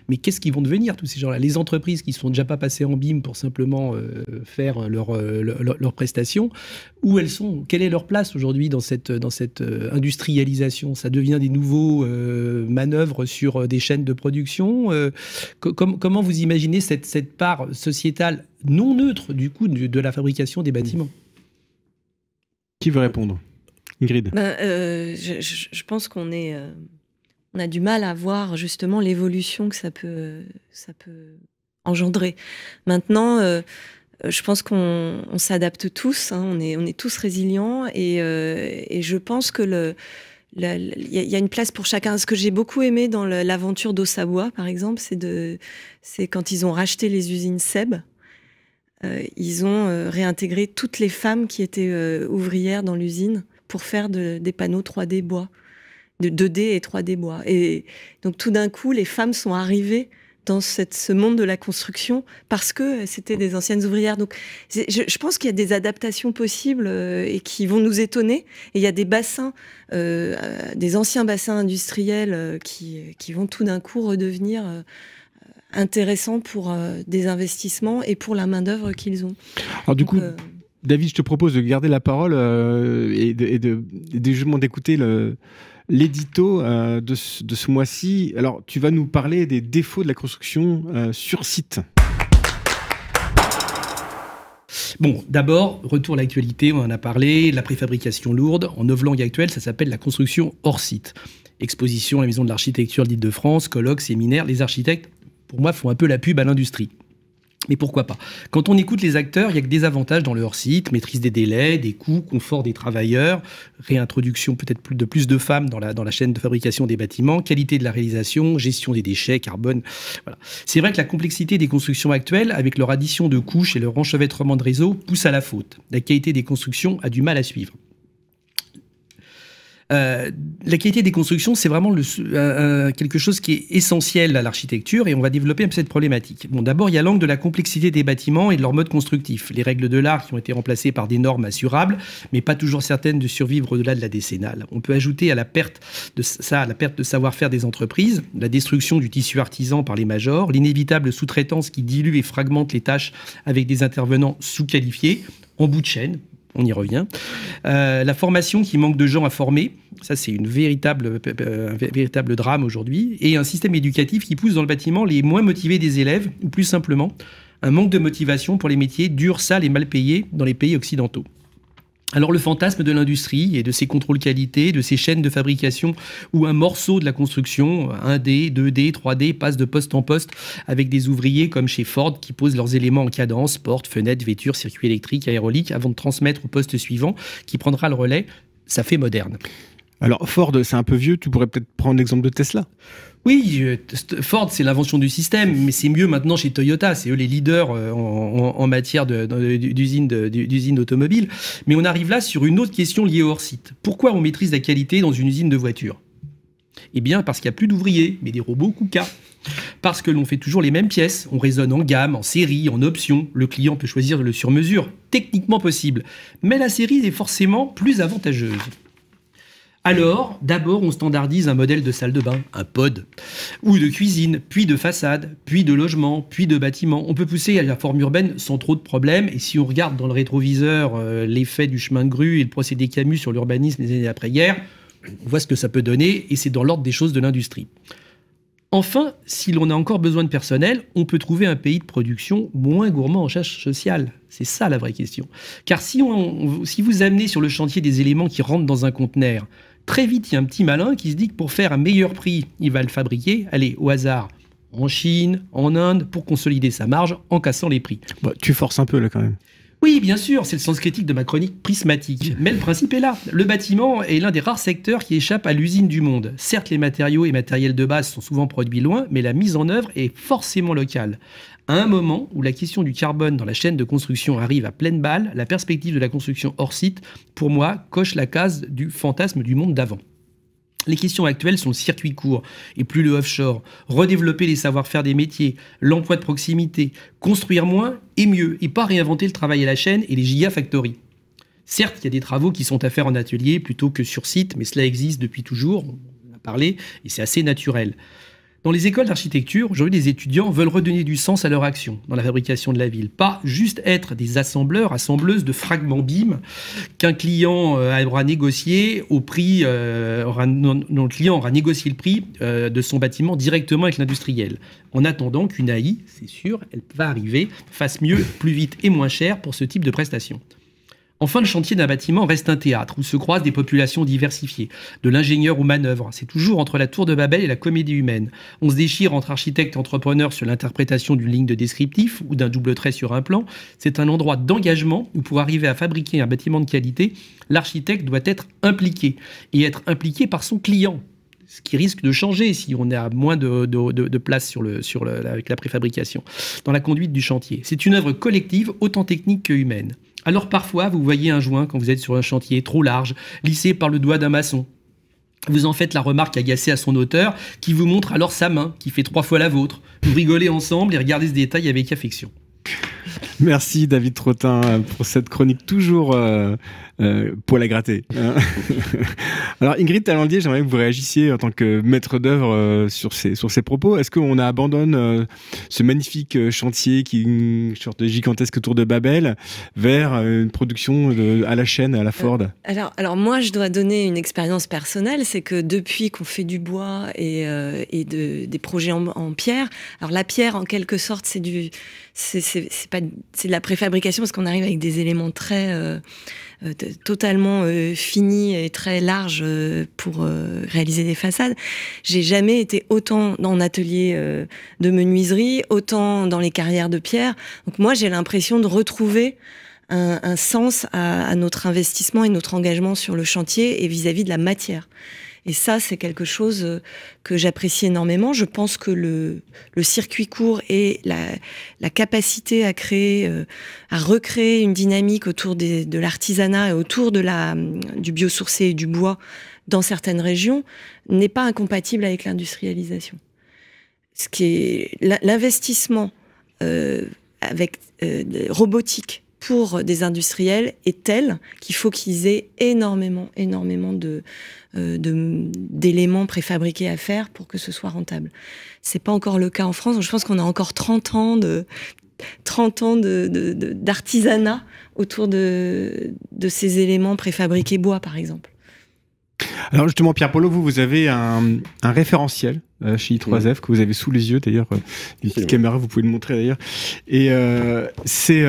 Mais qu'est-ce qu'ils vont devenir, tous ces gens-là Les entreprises qui ne sont déjà pas passées en BIM pour simplement euh, faire leurs leur, euh, prestations, où elles sont Quelle est leur place aujourd'hui dans cette, dans cette euh, industrialisation Ça devient des nouveaux manœuvres sur des chaînes de production Comment vous imaginez cette, cette part sociétale non neutre, du coup, de, la fabrication des bâtiments Qui veut répondre Ingrid ben, je, je, pense qu'on est on a du mal à voir justement l'évolution que ça peut, ça peut engendrer. Maintenant, euh, je pense qu'on s'adapte tous, hein, on, est, on est tous résilients et, euh, je pense que le il y, a une place pour chacun. Ce que j'ai beaucoup aimé dans l'aventure d'Ossabois, par exemple, c'est de, c'est quand ils ont racheté les usines Seb, euh, ils ont réintégré toutes les femmes qui étaient ouvrières dans l'usine pour faire des panneaux 3D bois. 2D et 3D bois. Et donc tout d'un coup, les femmes sont arrivées dans ce monde de la construction parce que c'était des anciennes ouvrières. Donc, je, pense qu'il y a des adaptations possibles euh, et qui vont nous étonner. Et il y a des bassins, euh, des anciens bassins industriels euh, qui, vont tout d'un coup redevenir intéressants pour des investissements et pour la main-d'œuvre qu'ils ont. Alors, du coup. David, je te propose de garder la parole et, de, d'écouter le, l'édito euh, de, ce mois-ci. Alors, tu vas nous parler des défauts de la construction euh, sur site. Bon, d'abord, retour à l'actualité, on en a parlé, la préfabrication lourde. En langues actuelle, ça s'appelle la construction hors site. Exposition à la Maison de l'Architecture d'Île-de-France, colloques, séminaires, les architectes, pour moi, font un peu la pub à l'industrie. Mais pourquoi pas Quand on écoute les acteurs, il y a que des avantages dans le hors-site, maîtrise des délais, des coûts, confort des travailleurs, réintroduction peut-être de plus de femmes dans la, chaîne de fabrication des bâtiments, qualité de la réalisation, gestion des déchets, carbone. C'est vrai que la complexité des constructions actuelles, avec leur addition de couches et leur enchevêtrement de réseaux, pousse à la faute. La qualité des constructions a du mal à suivre. Euh, la qualité des constructions, c'est vraiment euh, euh, quelque chose qui est essentiel à l'architecture et on va développer un peu cette problématique. Bon, d'abord, il y a l'angle de la complexité des bâtiments et de leur mode constructif. Les règles de l'art qui ont été remplacées par des normes assurables, mais pas toujours certaines de survivre au-delà de la décennale. On peut ajouter à la perte de ça, à la perte de savoir-faire des entreprises, la destruction du tissu artisan par les majors, l'inévitable sous-traitance qui dilue et fragmente les tâches avec des intervenants sous-qualifiés, en bout de chaîne, on y revient. Euh, la formation qui manque de gens à former, ça c'est une véritable, euh, un véritable drame aujourd'hui, et un système éducatif qui pousse dans le bâtiment les moins motivés des élèves, ou plus simplement, un manque de motivation pour les métiers durs, sales et mal payés dans les pays occidentaux. Alors le fantasme de l'industrie et de ses contrôles qualité, de ses chaînes de fabrication où un morceau de la construction, 1D, 2D, 3D, passe de poste en poste avec des ouvriers comme chez Ford qui posent leurs éléments en cadence, portes, fenêtres, vêtures, circuits électriques, aéroliques, avant de transmettre au poste suivant qui prendra le relais, ça fait moderne. Alors Ford, c'est un peu vieux, tu pourrais peut-être prendre l'exemple de Tesla oui, euh, Ford, c'est l'invention du système, mais c'est mieux maintenant chez Toyota. C'est eux les leaders euh, en, matière euh, d'usine automobile. Mais on arrive là sur une autre question liée au hors-site. Pourquoi on maîtrise la qualité dans une usine de voitures Eh bien, parce qu'il n'y a plus d'ouvriers, mais des robots Kuka. Parce que l'on fait toujours les mêmes pièces, on raisonne en gamme, en série, en option, le client peut choisir le sur-mesure, techniquement possible, mais la série est forcément plus avantageuse. Alors, d'abord, on standardise un modèle de salle de bain, un pod, ou de cuisine, puis de façade, puis de logement, puis de bâtiment. On peut pousser à la forme urbaine sans trop de problèmes. Et si on regarde dans le rétroviseur euh, l'effet du chemin de grue et le procédé Camus sur l'urbanisme des années après-guerre, on voit ce que ça peut donner, et c'est dans l'ordre des choses de l'industrie. Enfin, si l'on a encore besoin de personnel, on peut trouver un pays de production moins gourmand en charges sociale. C'est ça la vraie question. Car si vous amenez sur le chantier des éléments qui rentrent dans un conteneur, Très vite, il y a un petit malin qui se dit que pour faire un meilleur prix, il va le fabriquer, allez, au hasard, en Chine, en Inde, pour consolider sa marge en cassant les prix. tu forces un peu là quand même. Oui, bien sûr, c'est le sens critique de ma chronique prismatique. Mais le principe est là. Le bâtiment est l'un des rares secteurs qui échappe à l'usine du monde. Certes, les matériaux et matériels de base sont souvent produits loin, mais la mise en œuvre est forcément locale. À un moment où la question du carbone dans la chaîne de construction arrive à pleine balle, la perspective de la construction hors site, pour moi, coche la case du fantasme du monde d'avant. Les questions actuelles sont circuit court et plus le offshore, redévelopper les savoir-faire des métiers, l'emploi de proximité, construire moins et mieux, et pas réinventer le travail à la chaîne et les gigafactories. Certes, il y a des travaux qui sont à faire en atelier plutôt que sur site, mais cela existe depuis toujours, on en a parlé, et c'est assez naturel. Dans les écoles d'architecture, aujourd'hui, les étudiants veulent redonner du sens à leur action dans la fabrication de la ville. Pas juste être des assembleurs, assembleuses de fragments BIM qu'un client euh, aura négocié au prix, euh, le client aura négocié le prix euh, de son bâtiment directement avec l'industriel. En attendant qu'une AI, c'est sûr, elle va arriver, fasse mieux, plus vite et moins cher pour ce type de prestation. Enfin, le chantier d'un bâtiment reste un théâtre où se croisent des populations diversifiées, de l'ingénieur aux manœuvres. C'est toujours entre la tour de Babel et la comédie humaine. On se déchire entre architecte et entrepreneur sur l'interprétation d'une ligne de descriptif ou d'un double trait sur un plan. C'est un endroit d'engagement où, pour arriver à fabriquer un bâtiment de qualité, l'architecte doit être impliqué et être impliqué par son client, ce qui risque de changer si on a moins de, place avec la préfabrication, dans la conduite du chantier. C'est une œuvre collective, autant technique que humaine. Alors parfois, vous voyez un joint quand vous êtes sur un chantier trop large, lissé par le doigt d'un maçon. Vous en faites la remarque agacée à son auteur, qui vous montre alors sa main, qui fait trois fois la vôtre. Vous rigolez ensemble et regardez ce détail avec affection. Merci David Trottin pour cette chronique toujours euh, euh, poil à gratter. Alors Ingrid Talandier, j'aimerais que vous réagissiez en tant que maître d'œuvre euh, sur, ces, sur ces propos. Est-ce qu'on abandonne euh, ce magnifique chantier qui est une sorte de gigantesque tour de Babel vers une production à la chaîne, à la Ford alors, alors moi, je dois donner une expérience personnelle, c'est que depuis qu'on fait du bois et, et de, des projets en, pierre, alors la pierre, en quelque sorte, c'est du, c'est pas, c'est de la préfabrication parce qu'on arrive avec des éléments très euh, totalement euh, fini et très large euh, pour réaliser des façades. J'ai jamais été autant dans un atelier de menuiserie, autant dans les carrières de pierre. Donc moi, j'ai l'impression de retrouver un, sens à, notre investissement et notre engagement sur le chantier et vis à -vis de la matière. Et ça, c'est quelque chose euh, que j'apprécie énormément. Je pense que le, circuit court et la, capacité à créer, euh, à recréer une dynamique autour de l'artisanat et autour de la, du biosourcé et du bois dans certaines régions n'est pas incompatible avec l'industrialisation. Ce qui est l'investissement euh, avec euh, robotique pour des industriels est telle qu'il faut qu'ils aient énormément, énormément euh, de d'éléments préfabriqués à faire pour que ce soit rentable. C'est pas encore le cas en France. je pense qu'on a encore 30 ans de 30 ans d'artisanat de, autour de, de ces éléments préfabriqués bois, par exemple. Alors justement, Pierre Polo, vous, avez un, référentiel euh, chez I3F mm. que vous avez sous les yeux d'ailleurs, euh, une petite caméra, vous pouvez le montrer d'ailleurs. Et euh, c'est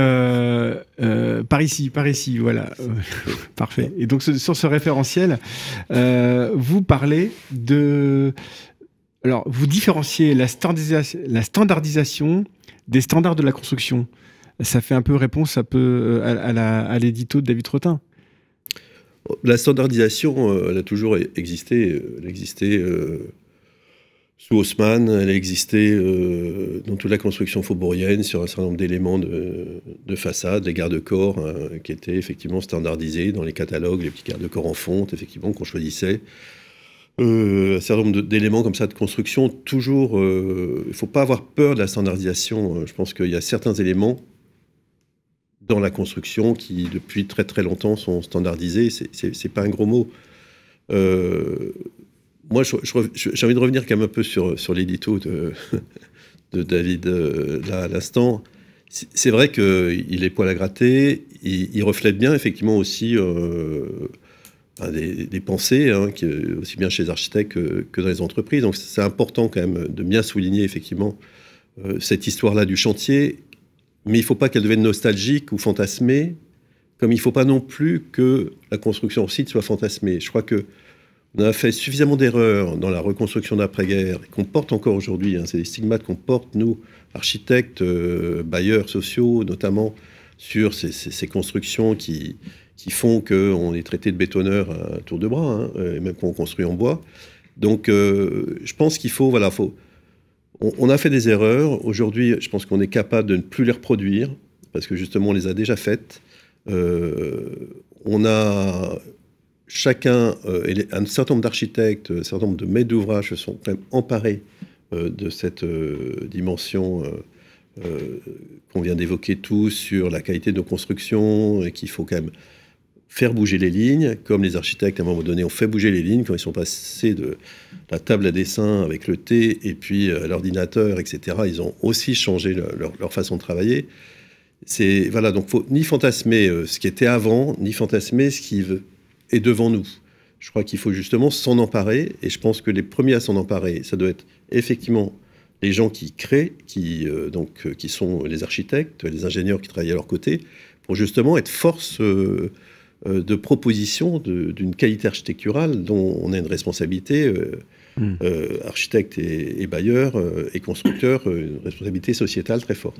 par ici, par ici, voilà. Parfait. Et donc sur ce référentiel, vous parlez de... Alors, vous différenciez la, standardisation des standards de la construction. Ça fait un peu réponse à, peu, à, l'édito de David Trottin. La standardisation, euh, elle a toujours e-, existé. Euh, elle existait euh, sous Haussmann, elle existait existé dans toute la construction faubourienne sur un certain nombre d'éléments de, façade, des garde-corps hein, qui étaient effectivement standardisés dans les catalogues, les petits garde-corps en fonte, effectivement, qu'on choisissait. un certain nombre d'éléments comme ça de construction, toujours, il ne faut pas avoir peur de la standardisation. Hein. Je pense qu'il y a certains éléments dans la construction qui, depuis très très longtemps, sont standardisés. C'est pas un gros mot. Euh, moi, j'ai envie de revenir quand même un peu sur, sur l'édito de, de, David euh, là à l'instant. C'est vrai qu'il est poil à gratter, il, reflète bien effectivement aussi euh, des, pensées, hein, aussi bien chez les architectes que, dans les entreprises. Donc c'est important quand même de bien souligner effectivement cette histoire-là du chantier mais il ne faut pas qu'elle devienne nostalgique ou fantasmée, comme il ne faut pas non plus que la construction site soit fantasmée. Je crois que on a fait suffisamment d'erreurs dans la reconstruction d'après-guerre, qu'on porte encore aujourd'hui. Hein, c'est des stigmates qu'on porte, nous, architectes, euh, bailleurs sociaux, notamment, sur ces, constructions qui, qui font qu'on est traité de bétonneur à tour de bras, hein, même quand on construit en bois. Donc, euh, je pense qu'il faut, voilà, faut, on, a fait des erreurs. Aujourd'hui, je pense qu'on est capable de ne plus les reproduire parce que justement, on les a déjà faites. Euh, on a chacun, euh, et un certain nombre d'architectes, un certain nombre de maîtres d'ouvrage se sont quand même emparés euh, de cette dimension qu'on vient d'évoquer tous sur la qualité de construction et qu'il faut quand même faire bouger les lignes, comme les architectes à un moment donné ont fait bouger les lignes quand ils sont passés de la table à dessin avec le thé et puis euh, l'ordinateur, etc. Ils ont aussi changé leur, façon de travailler. C'est voilà, donc faut ni fantasmer euh, ce qui était avant, ni fantasmer ce qui est devant nous. Je crois qu'il faut justement s'en emparer, et je pense que les premiers à s'en emparer, ça doit être effectivement les gens qui créent, qui euh, donc qui sont les architectes, les ingénieurs qui travaillent à leur côté, pour justement être force euh, de propositions d'une qualité architecturale dont on a une responsabilité, euh, hmm. euh, architecte et, bailleur et constructeur, une responsabilité sociétale très forte.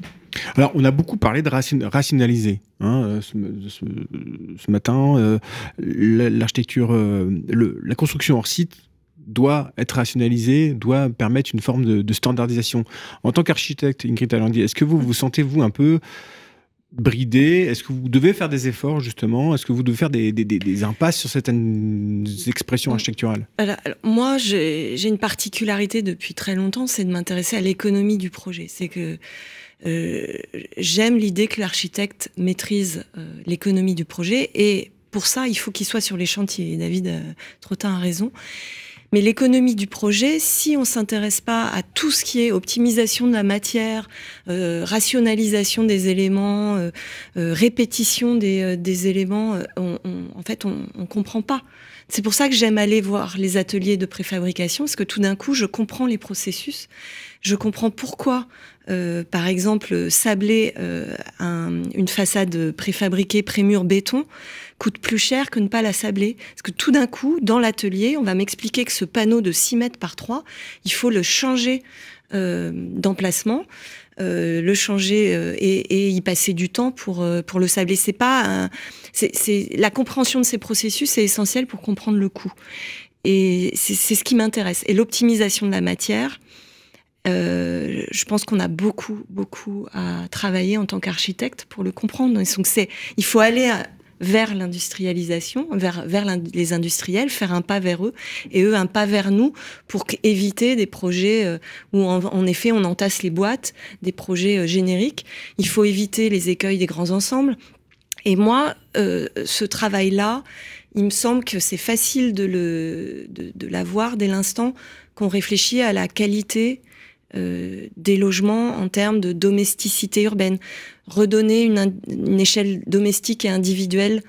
Alors, on a beaucoup parlé de rationaliser. Hein, ce, matin. L'architecture, la construction hors site doit être rationalisée, doit permettre une forme de, standardisation. En tant qu'architecte, Ingrid dit, est-ce que vous vous sentez, vous, un peu bridé Est-ce que vous devez faire des efforts, justement Est-ce que vous devez faire des, impasses sur certaines expressions euh, architecturales Moi, j'ai une particularité depuis très longtemps, c'est de m'intéresser à l'économie du projet. C'est que euh, j'aime l'idée que l'architecte maîtrise euh, l'économie du projet et pour ça, il faut qu'il soit sur les chantiers. David Trottin a raison. Mais l'économie du projet, si on ne s'intéresse pas à tout ce qui est optimisation de la matière, euh, rationalisation des éléments, euh, euh, répétition des, éléments, en fait, on ne comprend pas. C'est pour ça que j'aime aller voir les ateliers de préfabrication, parce que tout d'un coup, je comprends les processus, je comprends pourquoi, par exemple, sabler une façade préfabriquée, prémur béton, coûte plus cher que ne pas la sabler. Parce que tout d'un coup, dans l'atelier, on va m'expliquer que ce panneau de 6 mètres par 3, il faut le changer euh, d'emplacement. Euh, le changer euh, et, y passer du temps pour pour le sabler. C'est pas c'est la compréhension de ces processus est essentielle pour comprendre le coût. Et c'est ce qui m'intéresse. Et l'optimisation de la matière, je pense qu'on a beaucoup beaucoup à travailler en tant qu'architecte pour le comprendre. donc c'est il faut aller à, vers l'industrialisation, vers, les industriels, faire un pas vers eux et eux un pas vers nous pour éviter des projets euh, où en, effet on entasse les boîtes, des projets euh, génériques. Il faut éviter les écueils des grands ensembles. Et moi, euh, ce travail-là, il me semble que c'est facile de l'avoir de, dès l'instant qu'on réfléchit à la qualité euh, des logements en termes de domesticité urbaine, redonner une, échelle domestique et individuelle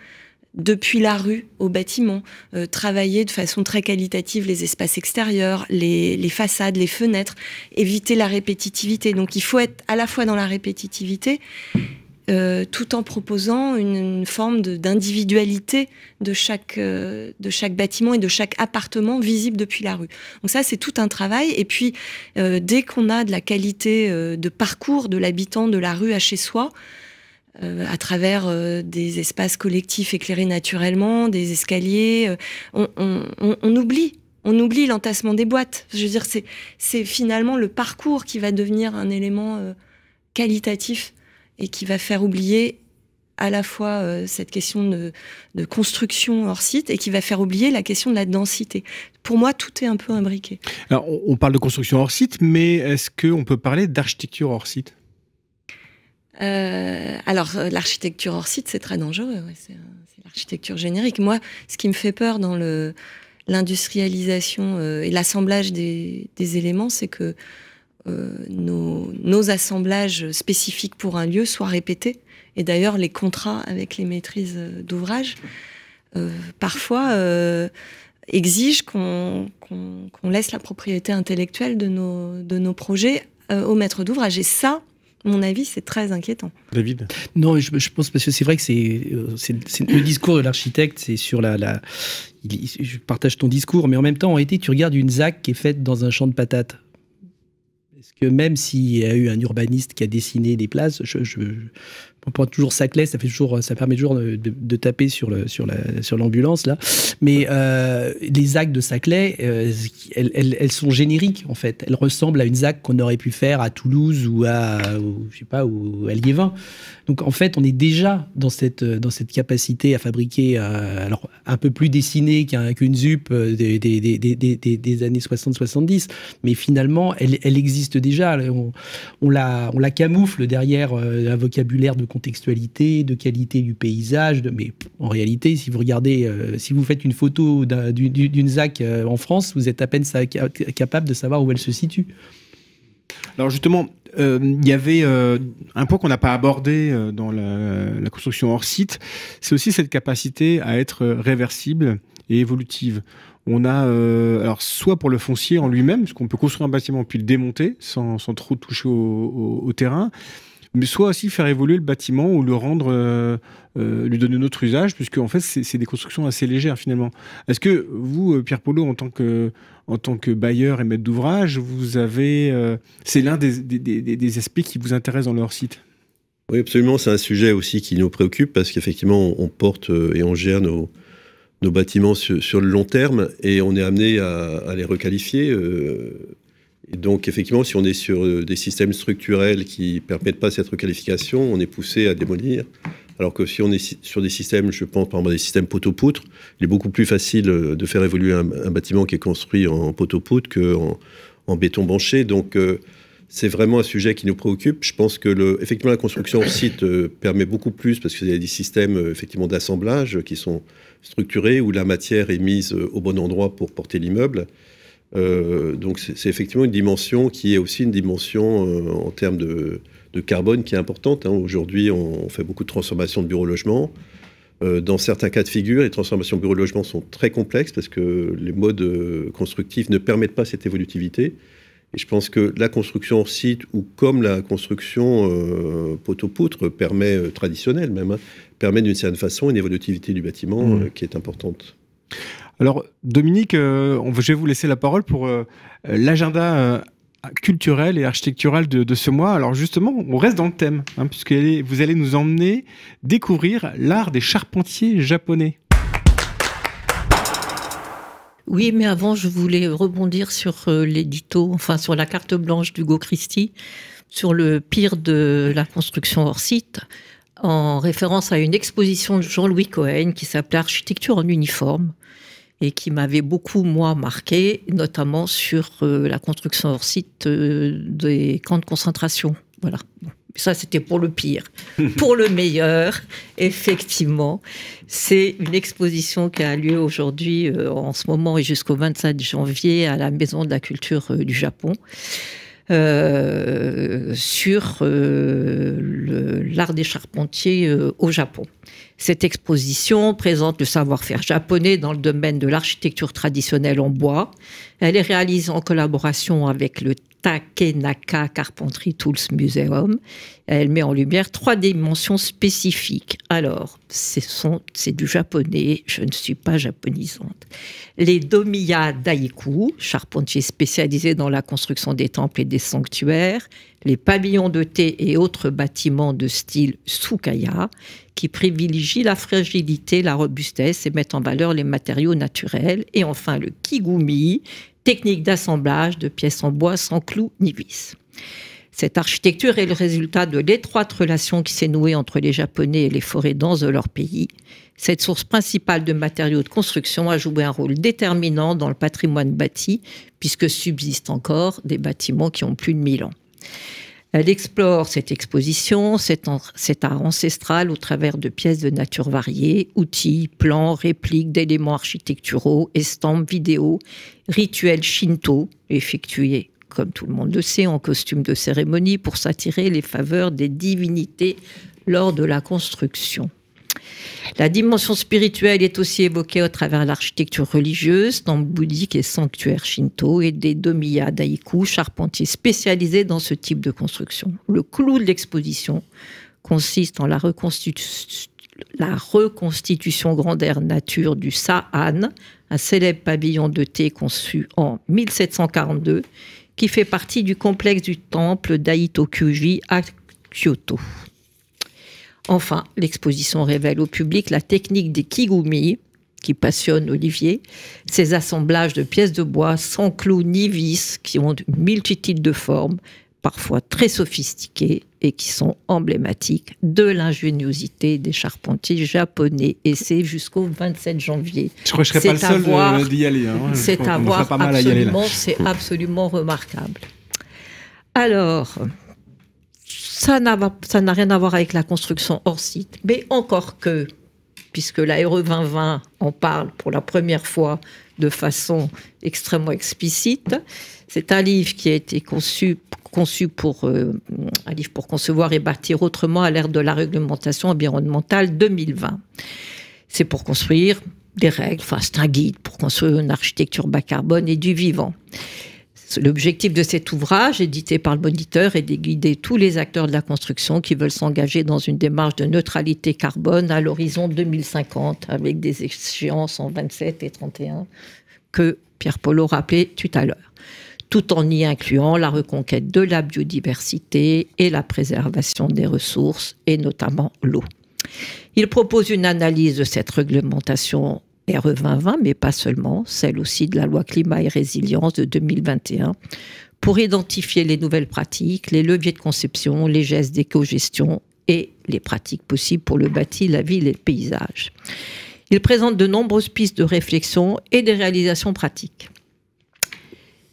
depuis la rue au bâtiment, euh, travailler de façon très qualitative les espaces extérieurs, les, les, façades, les fenêtres, éviter la répétitivité. Donc il faut être à la fois dans la répétitivité euh, tout en proposant une, forme d'individualité de, chaque, euh, de chaque bâtiment et de chaque appartement visible depuis la rue. Donc ça, c'est tout un travail. Et puis, euh, dès qu'on a de la qualité de parcours de l'habitant de la rue à chez soi, à travers des espaces collectifs éclairés naturellement, des escaliers, on, oublie on oublie l'entassement des boîtes. Je veux dire, c'est finalement le parcours qui va devenir un élément qualitatif et qui va faire oublier à la fois euh, cette question de, construction hors site et qui va faire oublier la question de la densité. Pour moi, tout est un peu imbriqué. Alors, on parle de construction hors site, mais est-ce qu'on peut parler d'architecture hors site euh, alors, euh, l'architecture hors site, c'est très dangereux. c'est l'architecture générique. Moi, ce qui me fait peur dans l'industrialisation et l'assemblage des, éléments, c'est que euh, nos, assemblages spécifiques pour un lieu soient répétés. Et d'ailleurs, les contrats avec les maîtrises d'ouvrage, euh, parfois, euh, exigent qu'on laisse la propriété intellectuelle de nos, projets au maître d'ouvrage. Et ça, mon avis, c'est très inquiétant. David Non, je, pense parce que c'est vrai que c'est le discours de l'architecte, c'est sur la, la je partage ton discours, mais en même temps, en été, tu regardes une ZAC qui est faite dans un champ de patates que même s'il y a eu un urbaniste qui a dessiné des places, je, je, on prend toujours Saclay, ça fait toujours, ça permet toujours de, taper sur le sur la sur l'ambulance là. Mais euh, les actes de Saclay, euh, elles, elles, sont génériques en fait. Elles ressemblent à une ZAC qu'on aurait pu faire à Toulouse ou à je sais pas ou à Liévin. Donc en fait, on est déjà dans cette dans cette capacité à fabriquer euh, alors un peu plus dessiné qu'une qu ZUP des, des, des, des années 60-70, mais finalement, elle, elle existe déjà. On, on la on la camoufle derrière un vocabulaire de contextualité, de qualité du paysage. Mais en réalité, si vous regardez, euh, si vous faites une photo d'une ZAC euh, en France, vous êtes à peine capable de savoir où elle se situe. Alors justement, euh, il y avait un point qu'on n'a pas abordé dans la, construction hors site, c'est aussi cette capacité à être réversible et évolutive. On a, alors soit pour le foncier en lui-même, puisqu'on peut construire un bâtiment puis le démonter sans, trop toucher au terrain, mais soit aussi faire évoluer le bâtiment ou le rendre, euh, euh, lui donner un autre usage, puisque en fait c'est des constructions assez légères finalement. Est-ce que vous, euh, Pierre Polo, en tant que en tant que bailleur et maître d'ouvrage, vous avez, c'est l'un des, aspects qui vous intéressent dans leur site. Oui, absolument, c'est un sujet aussi qui nous préoccupe parce qu'effectivement on porte et on gère nos, bâtiments sur, le long terme et on est amené à les requalifier donc effectivement, si on est sur euh, des systèmes structurels qui permettent pas cette requalification, on est poussé à démolir. Alors que si on est sur des systèmes, je pense par exemple des systèmes poteaux-poutres, il est beaucoup plus facile euh, de faire évoluer un, bâtiment qui est construit en poteau poutres qu'en en béton banché. Donc euh, c'est vraiment un sujet qui nous préoccupe. Je pense que le, effectivement la construction au site permet beaucoup plus parce qu'il y a des systèmes effectivement d'assemblage qui sont structurés où la matière est mise au bon endroit pour porter l'immeuble. Euh, donc c'est effectivement une dimension qui est aussi une dimension euh, en termes de, carbone qui est importante. Hein. Aujourd'hui, on, fait beaucoup de transformations de bureaux-logement. Euh, dans certains cas de figure, les transformations bureaux-logement sont très complexes parce que les modes constructifs ne permettent pas cette évolutivité. Et je pense que la construction hors site ou comme la construction poteau-poutre permet, traditionnelle même, hein, permet d'une certaine façon une évolutivité du bâtiment mmh. qui est importante. Alors, Dominique, euh, je vais vous laisser la parole pour euh, l'agenda euh, culturel et architectural de, ce mois. Alors, justement, on reste dans le thème, hein, puisque vous allez nous emmener découvrir l'art des charpentiers japonais. Oui, mais avant, je voulais rebondir sur l'édito, enfin sur la carte blanche d'Hugo Christie, sur le pire de la construction hors site en référence à une exposition de Jean-Louis Cohen qui s'appelait Architecture en uniforme et qui m'avait beaucoup, moi, marqué, notamment sur euh, la construction hors site euh, des camps de concentration. Voilà. Ça, c'était pour le pire. pour le meilleur, effectivement, c'est une exposition qui a lieu aujourd'hui, euh, en ce moment, et jusqu'au 27 janvier, à la Maison de la Culture du Japon. Euh, sur euh, l'art des charpentiers euh, au Japon. Cette exposition présente le savoir-faire japonais dans le domaine de l'architecture traditionnelle en bois. Elle est réalisée en collaboration avec le Takenaka Carpentry Tools Museum. Elle met en lumière trois dimensions spécifiques. Alors, c'est du japonais, je ne suis pas japonisante. Les Domiya Daiku, charpentiers spécialisés dans la construction des temples et des sanctuaires, les pavillons de thé et autres bâtiments de style sukaya, qui privilégient la fragilité, la robustesse et mettent en valeur les matériaux naturels. Et enfin, le Kigumi, technique d'assemblage de pièces en bois sans clous ni vis. Cette architecture est le résultat de l'étroite relation qui s'est nouée entre les Japonais et les forêts denses de leur pays. Cette source principale de matériaux de construction a joué un rôle déterminant dans le patrimoine bâti, puisque subsistent encore des bâtiments qui ont plus de 1000 ans. Elle explore cette exposition, cet, art ancestral au travers de pièces de nature variée, outils, plans, répliques d'éléments architecturaux, estampes, vidéos, rituels shinto effectués comme tout le monde le sait, en costume de cérémonie pour s'attirer les faveurs des divinités lors de la construction. La dimension spirituelle est aussi évoquée au travers l'architecture religieuse, dans bouddhique et sanctuaires shinto, et des domiya daiku, charpentiers spécialisés dans ce type de construction. Le clou de l'exposition consiste en la, reconstitution la reconstitution grandeur nature du Sa'an, un célèbre pavillon de thé conçu en 1742, qui fait partie du complexe du temple d'Aitokuji à Kyoto. Enfin, l'exposition révèle au public la technique des kigumi, qui passionne Olivier, ces assemblages de pièces de bois sans clous ni vis qui ont une multitude de formes, parfois très sophistiquées et qui sont emblématiques de l'ingéniosité des charpentiers japonais. Et c'est jusqu'au 27 janvier. Je crois que serais pas le seul euh, d'y aller. Hein. C'est à voir absolument, c'est absolument remarquable. Alors, ça n'a rien à voir avec la construction hors site, mais encore que, puisque la RE 2020 en parle pour la première fois de façon extrêmement explicite, c'est un livre qui a été conçu, conçu pour, euh, un livre pour concevoir et bâtir autrement à l'ère de la réglementation environnementale 2020. C'est pour construire des règles, enfin c'est un guide pour construire une architecture bas carbone et du vivant. L'objectif de cet ouvrage, édité par le moniteur, est de guider tous les acteurs de la construction qui veulent s'engager dans une démarche de neutralité carbone à l'horizon 2050, avec des échéances en 27 et 31 que Pierre Polo rappelait tout à l'heure, tout en y incluant la reconquête de la biodiversité et la préservation des ressources, et notamment l'eau. Il propose une analyse de cette réglementation RE 2020, mais pas seulement, celle aussi de la loi climat et résilience de 2021, pour identifier les nouvelles pratiques, les leviers de conception, les gestes d'éco-gestion et les pratiques possibles pour le bâti, la ville et le paysage. Il présente de nombreuses pistes de réflexion et des réalisations pratiques.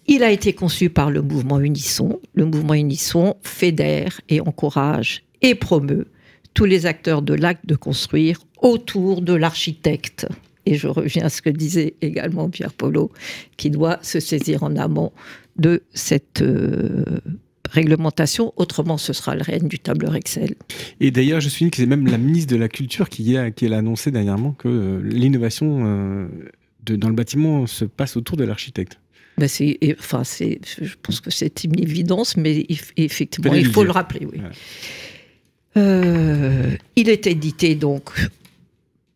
Il a été conçu par le mouvement Unisson. Le mouvement Unisson fédère et encourage et promeut tous les acteurs de l'acte de construire autour de l'architecte et je reviens à ce que disait également Pierre Polo, qui doit se saisir en amont de cette euh, réglementation, autrement ce sera le règne du tableur Excel. Et d'ailleurs, je souligne que c'est même la ministre de la Culture qui a, qui annoncé dernièrement que euh, l'innovation euh, dans le bâtiment se passe autour de l'architecte. Ben, enfin, je pense que c'est une évidence, mais effectivement, il faut le rappeler. Oui. il est édité donc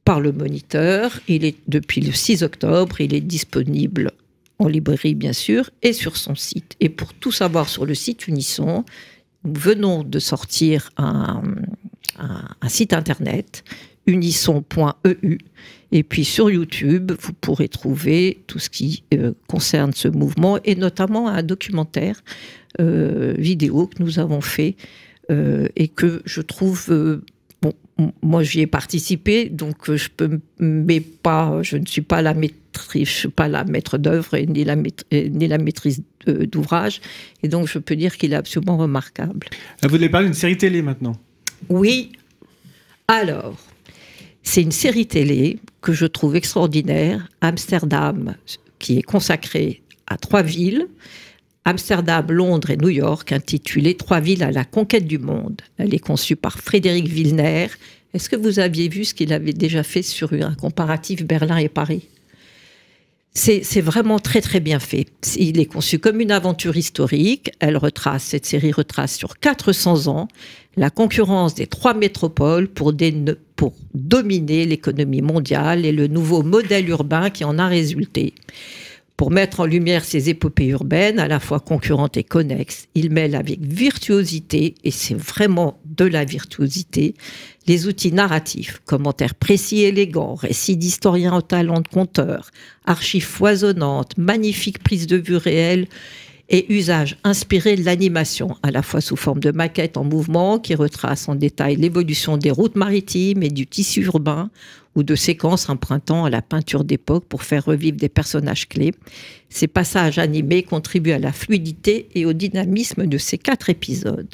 par le moniteur. Il est depuis le 6 octobre, il est disponible en librairie bien sûr et sur son site. Et pour tout savoir sur le site Unisson, nous venons de sortir un, site internet unisson.eu et puis sur YouTube, vous pourrez trouver tout ce qui euh, concerne ce mouvement et notamment un documentaire euh, vidéo que nous avons fait euh, et que je trouve Bon, moi j'y ai participé, donc euh, je peux, mais pas, je ne suis pas la maîtrise, je pas la maître d'œuvre ni la ni la maîtrise d'ouvrage, et donc je peux dire qu'il est absolument remarquable. Ah, vous voulez parler d'une série télé maintenant Oui. Alors, c'est une série télé que je trouve extraordinaire, Amsterdam, qui est consacrée à trois villes. Amsterdam, Londres et New York, intitulé Trois villes à la conquête du monde. Elle est conçue par Frédéric Villeneuve. Est-ce que vous aviez vu ce qu'il avait déjà fait sur un comparatif Berlin et Paris c'est vraiment très très bien fait. Il est conçu comme une aventure historique. Elle retrace, cette série retrace sur 400 ans la concurrence des trois métropoles pour dominer l'économie mondiale et le nouveau modèle urbain qui en a résulté. Pour mettre en lumière ces épopées urbaines, à la fois concurrentes et connexes, il mêle avec virtuosité, et c'est vraiment de la virtuosité, les outils narratifs, commentaires précis et élégants, récits d'historiens au talent de conteur, archives foisonnantes, magnifiques prises de vue réelles et usage inspiré de l'animation, à la fois sous forme de maquettes en mouvement qui retracent en détail l'évolution des routes maritimes et du tissu urbain, ou de séquences empruntant à la peinture d'époque pour faire revivre des personnages clés. Ces passages animés contribuent à la fluidité et au dynamisme de ces quatre épisodes.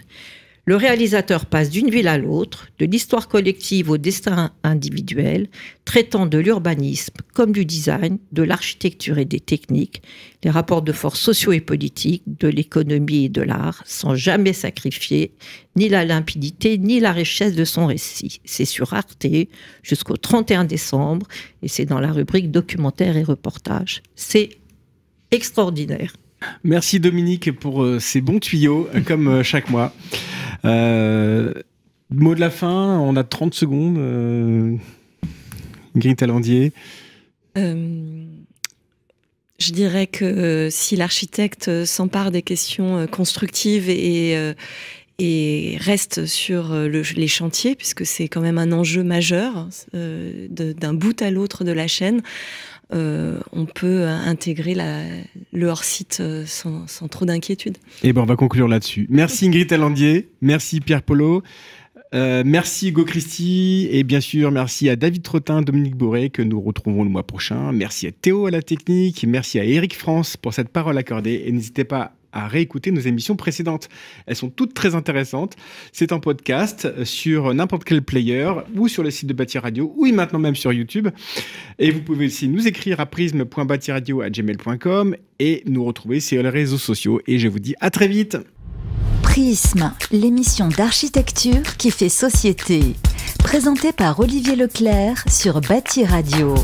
Le réalisateur passe d'une ville à l'autre, de l'histoire collective au destin individuel, traitant de l'urbanisme comme du design, de l'architecture et des techniques, les rapports de force sociaux et politiques, de l'économie et de l'art, sans jamais sacrifier ni la limpidité ni la richesse de son récit. C'est sur Arte jusqu'au 31 décembre et c'est dans la rubrique documentaire et reportage. C'est extraordinaire. Merci Dominique pour euh, ces bons tuyaux, euh, comme euh, chaque mois. mot de la fin, on a 30 secondes. Euh, Talandier. je dirais que si l'architecte s'empare des questions constructives et, et reste sur les chantiers, puisque c'est quand même un enjeu majeur d'un bout à l'autre de la chaîne, euh, on peut intégrer la, le hors-site euh, sans, trop d'inquiétude. Et eh ben on va conclure là-dessus. Merci Ingrid Talandier, merci Pierre Polo, euh, merci Hugo Christie et bien sûr merci à David Trottin, Dominique Bourré que nous retrouvons le mois prochain. Merci à Théo à la technique, merci à Eric France pour cette parole accordée et n'hésitez pas à réécouter nos émissions précédentes. Elles sont toutes très intéressantes. C'est en podcast sur n'importe quel player ou sur le site de bâtir Radio, oui maintenant même sur YouTube. Et vous pouvez aussi nous écrire à gmail.com et nous retrouver sur les réseaux sociaux. Et je vous dis à très vite. Prisme, l'émission d'architecture qui fait société, présentée par Olivier Leclerc sur Bâti Radio.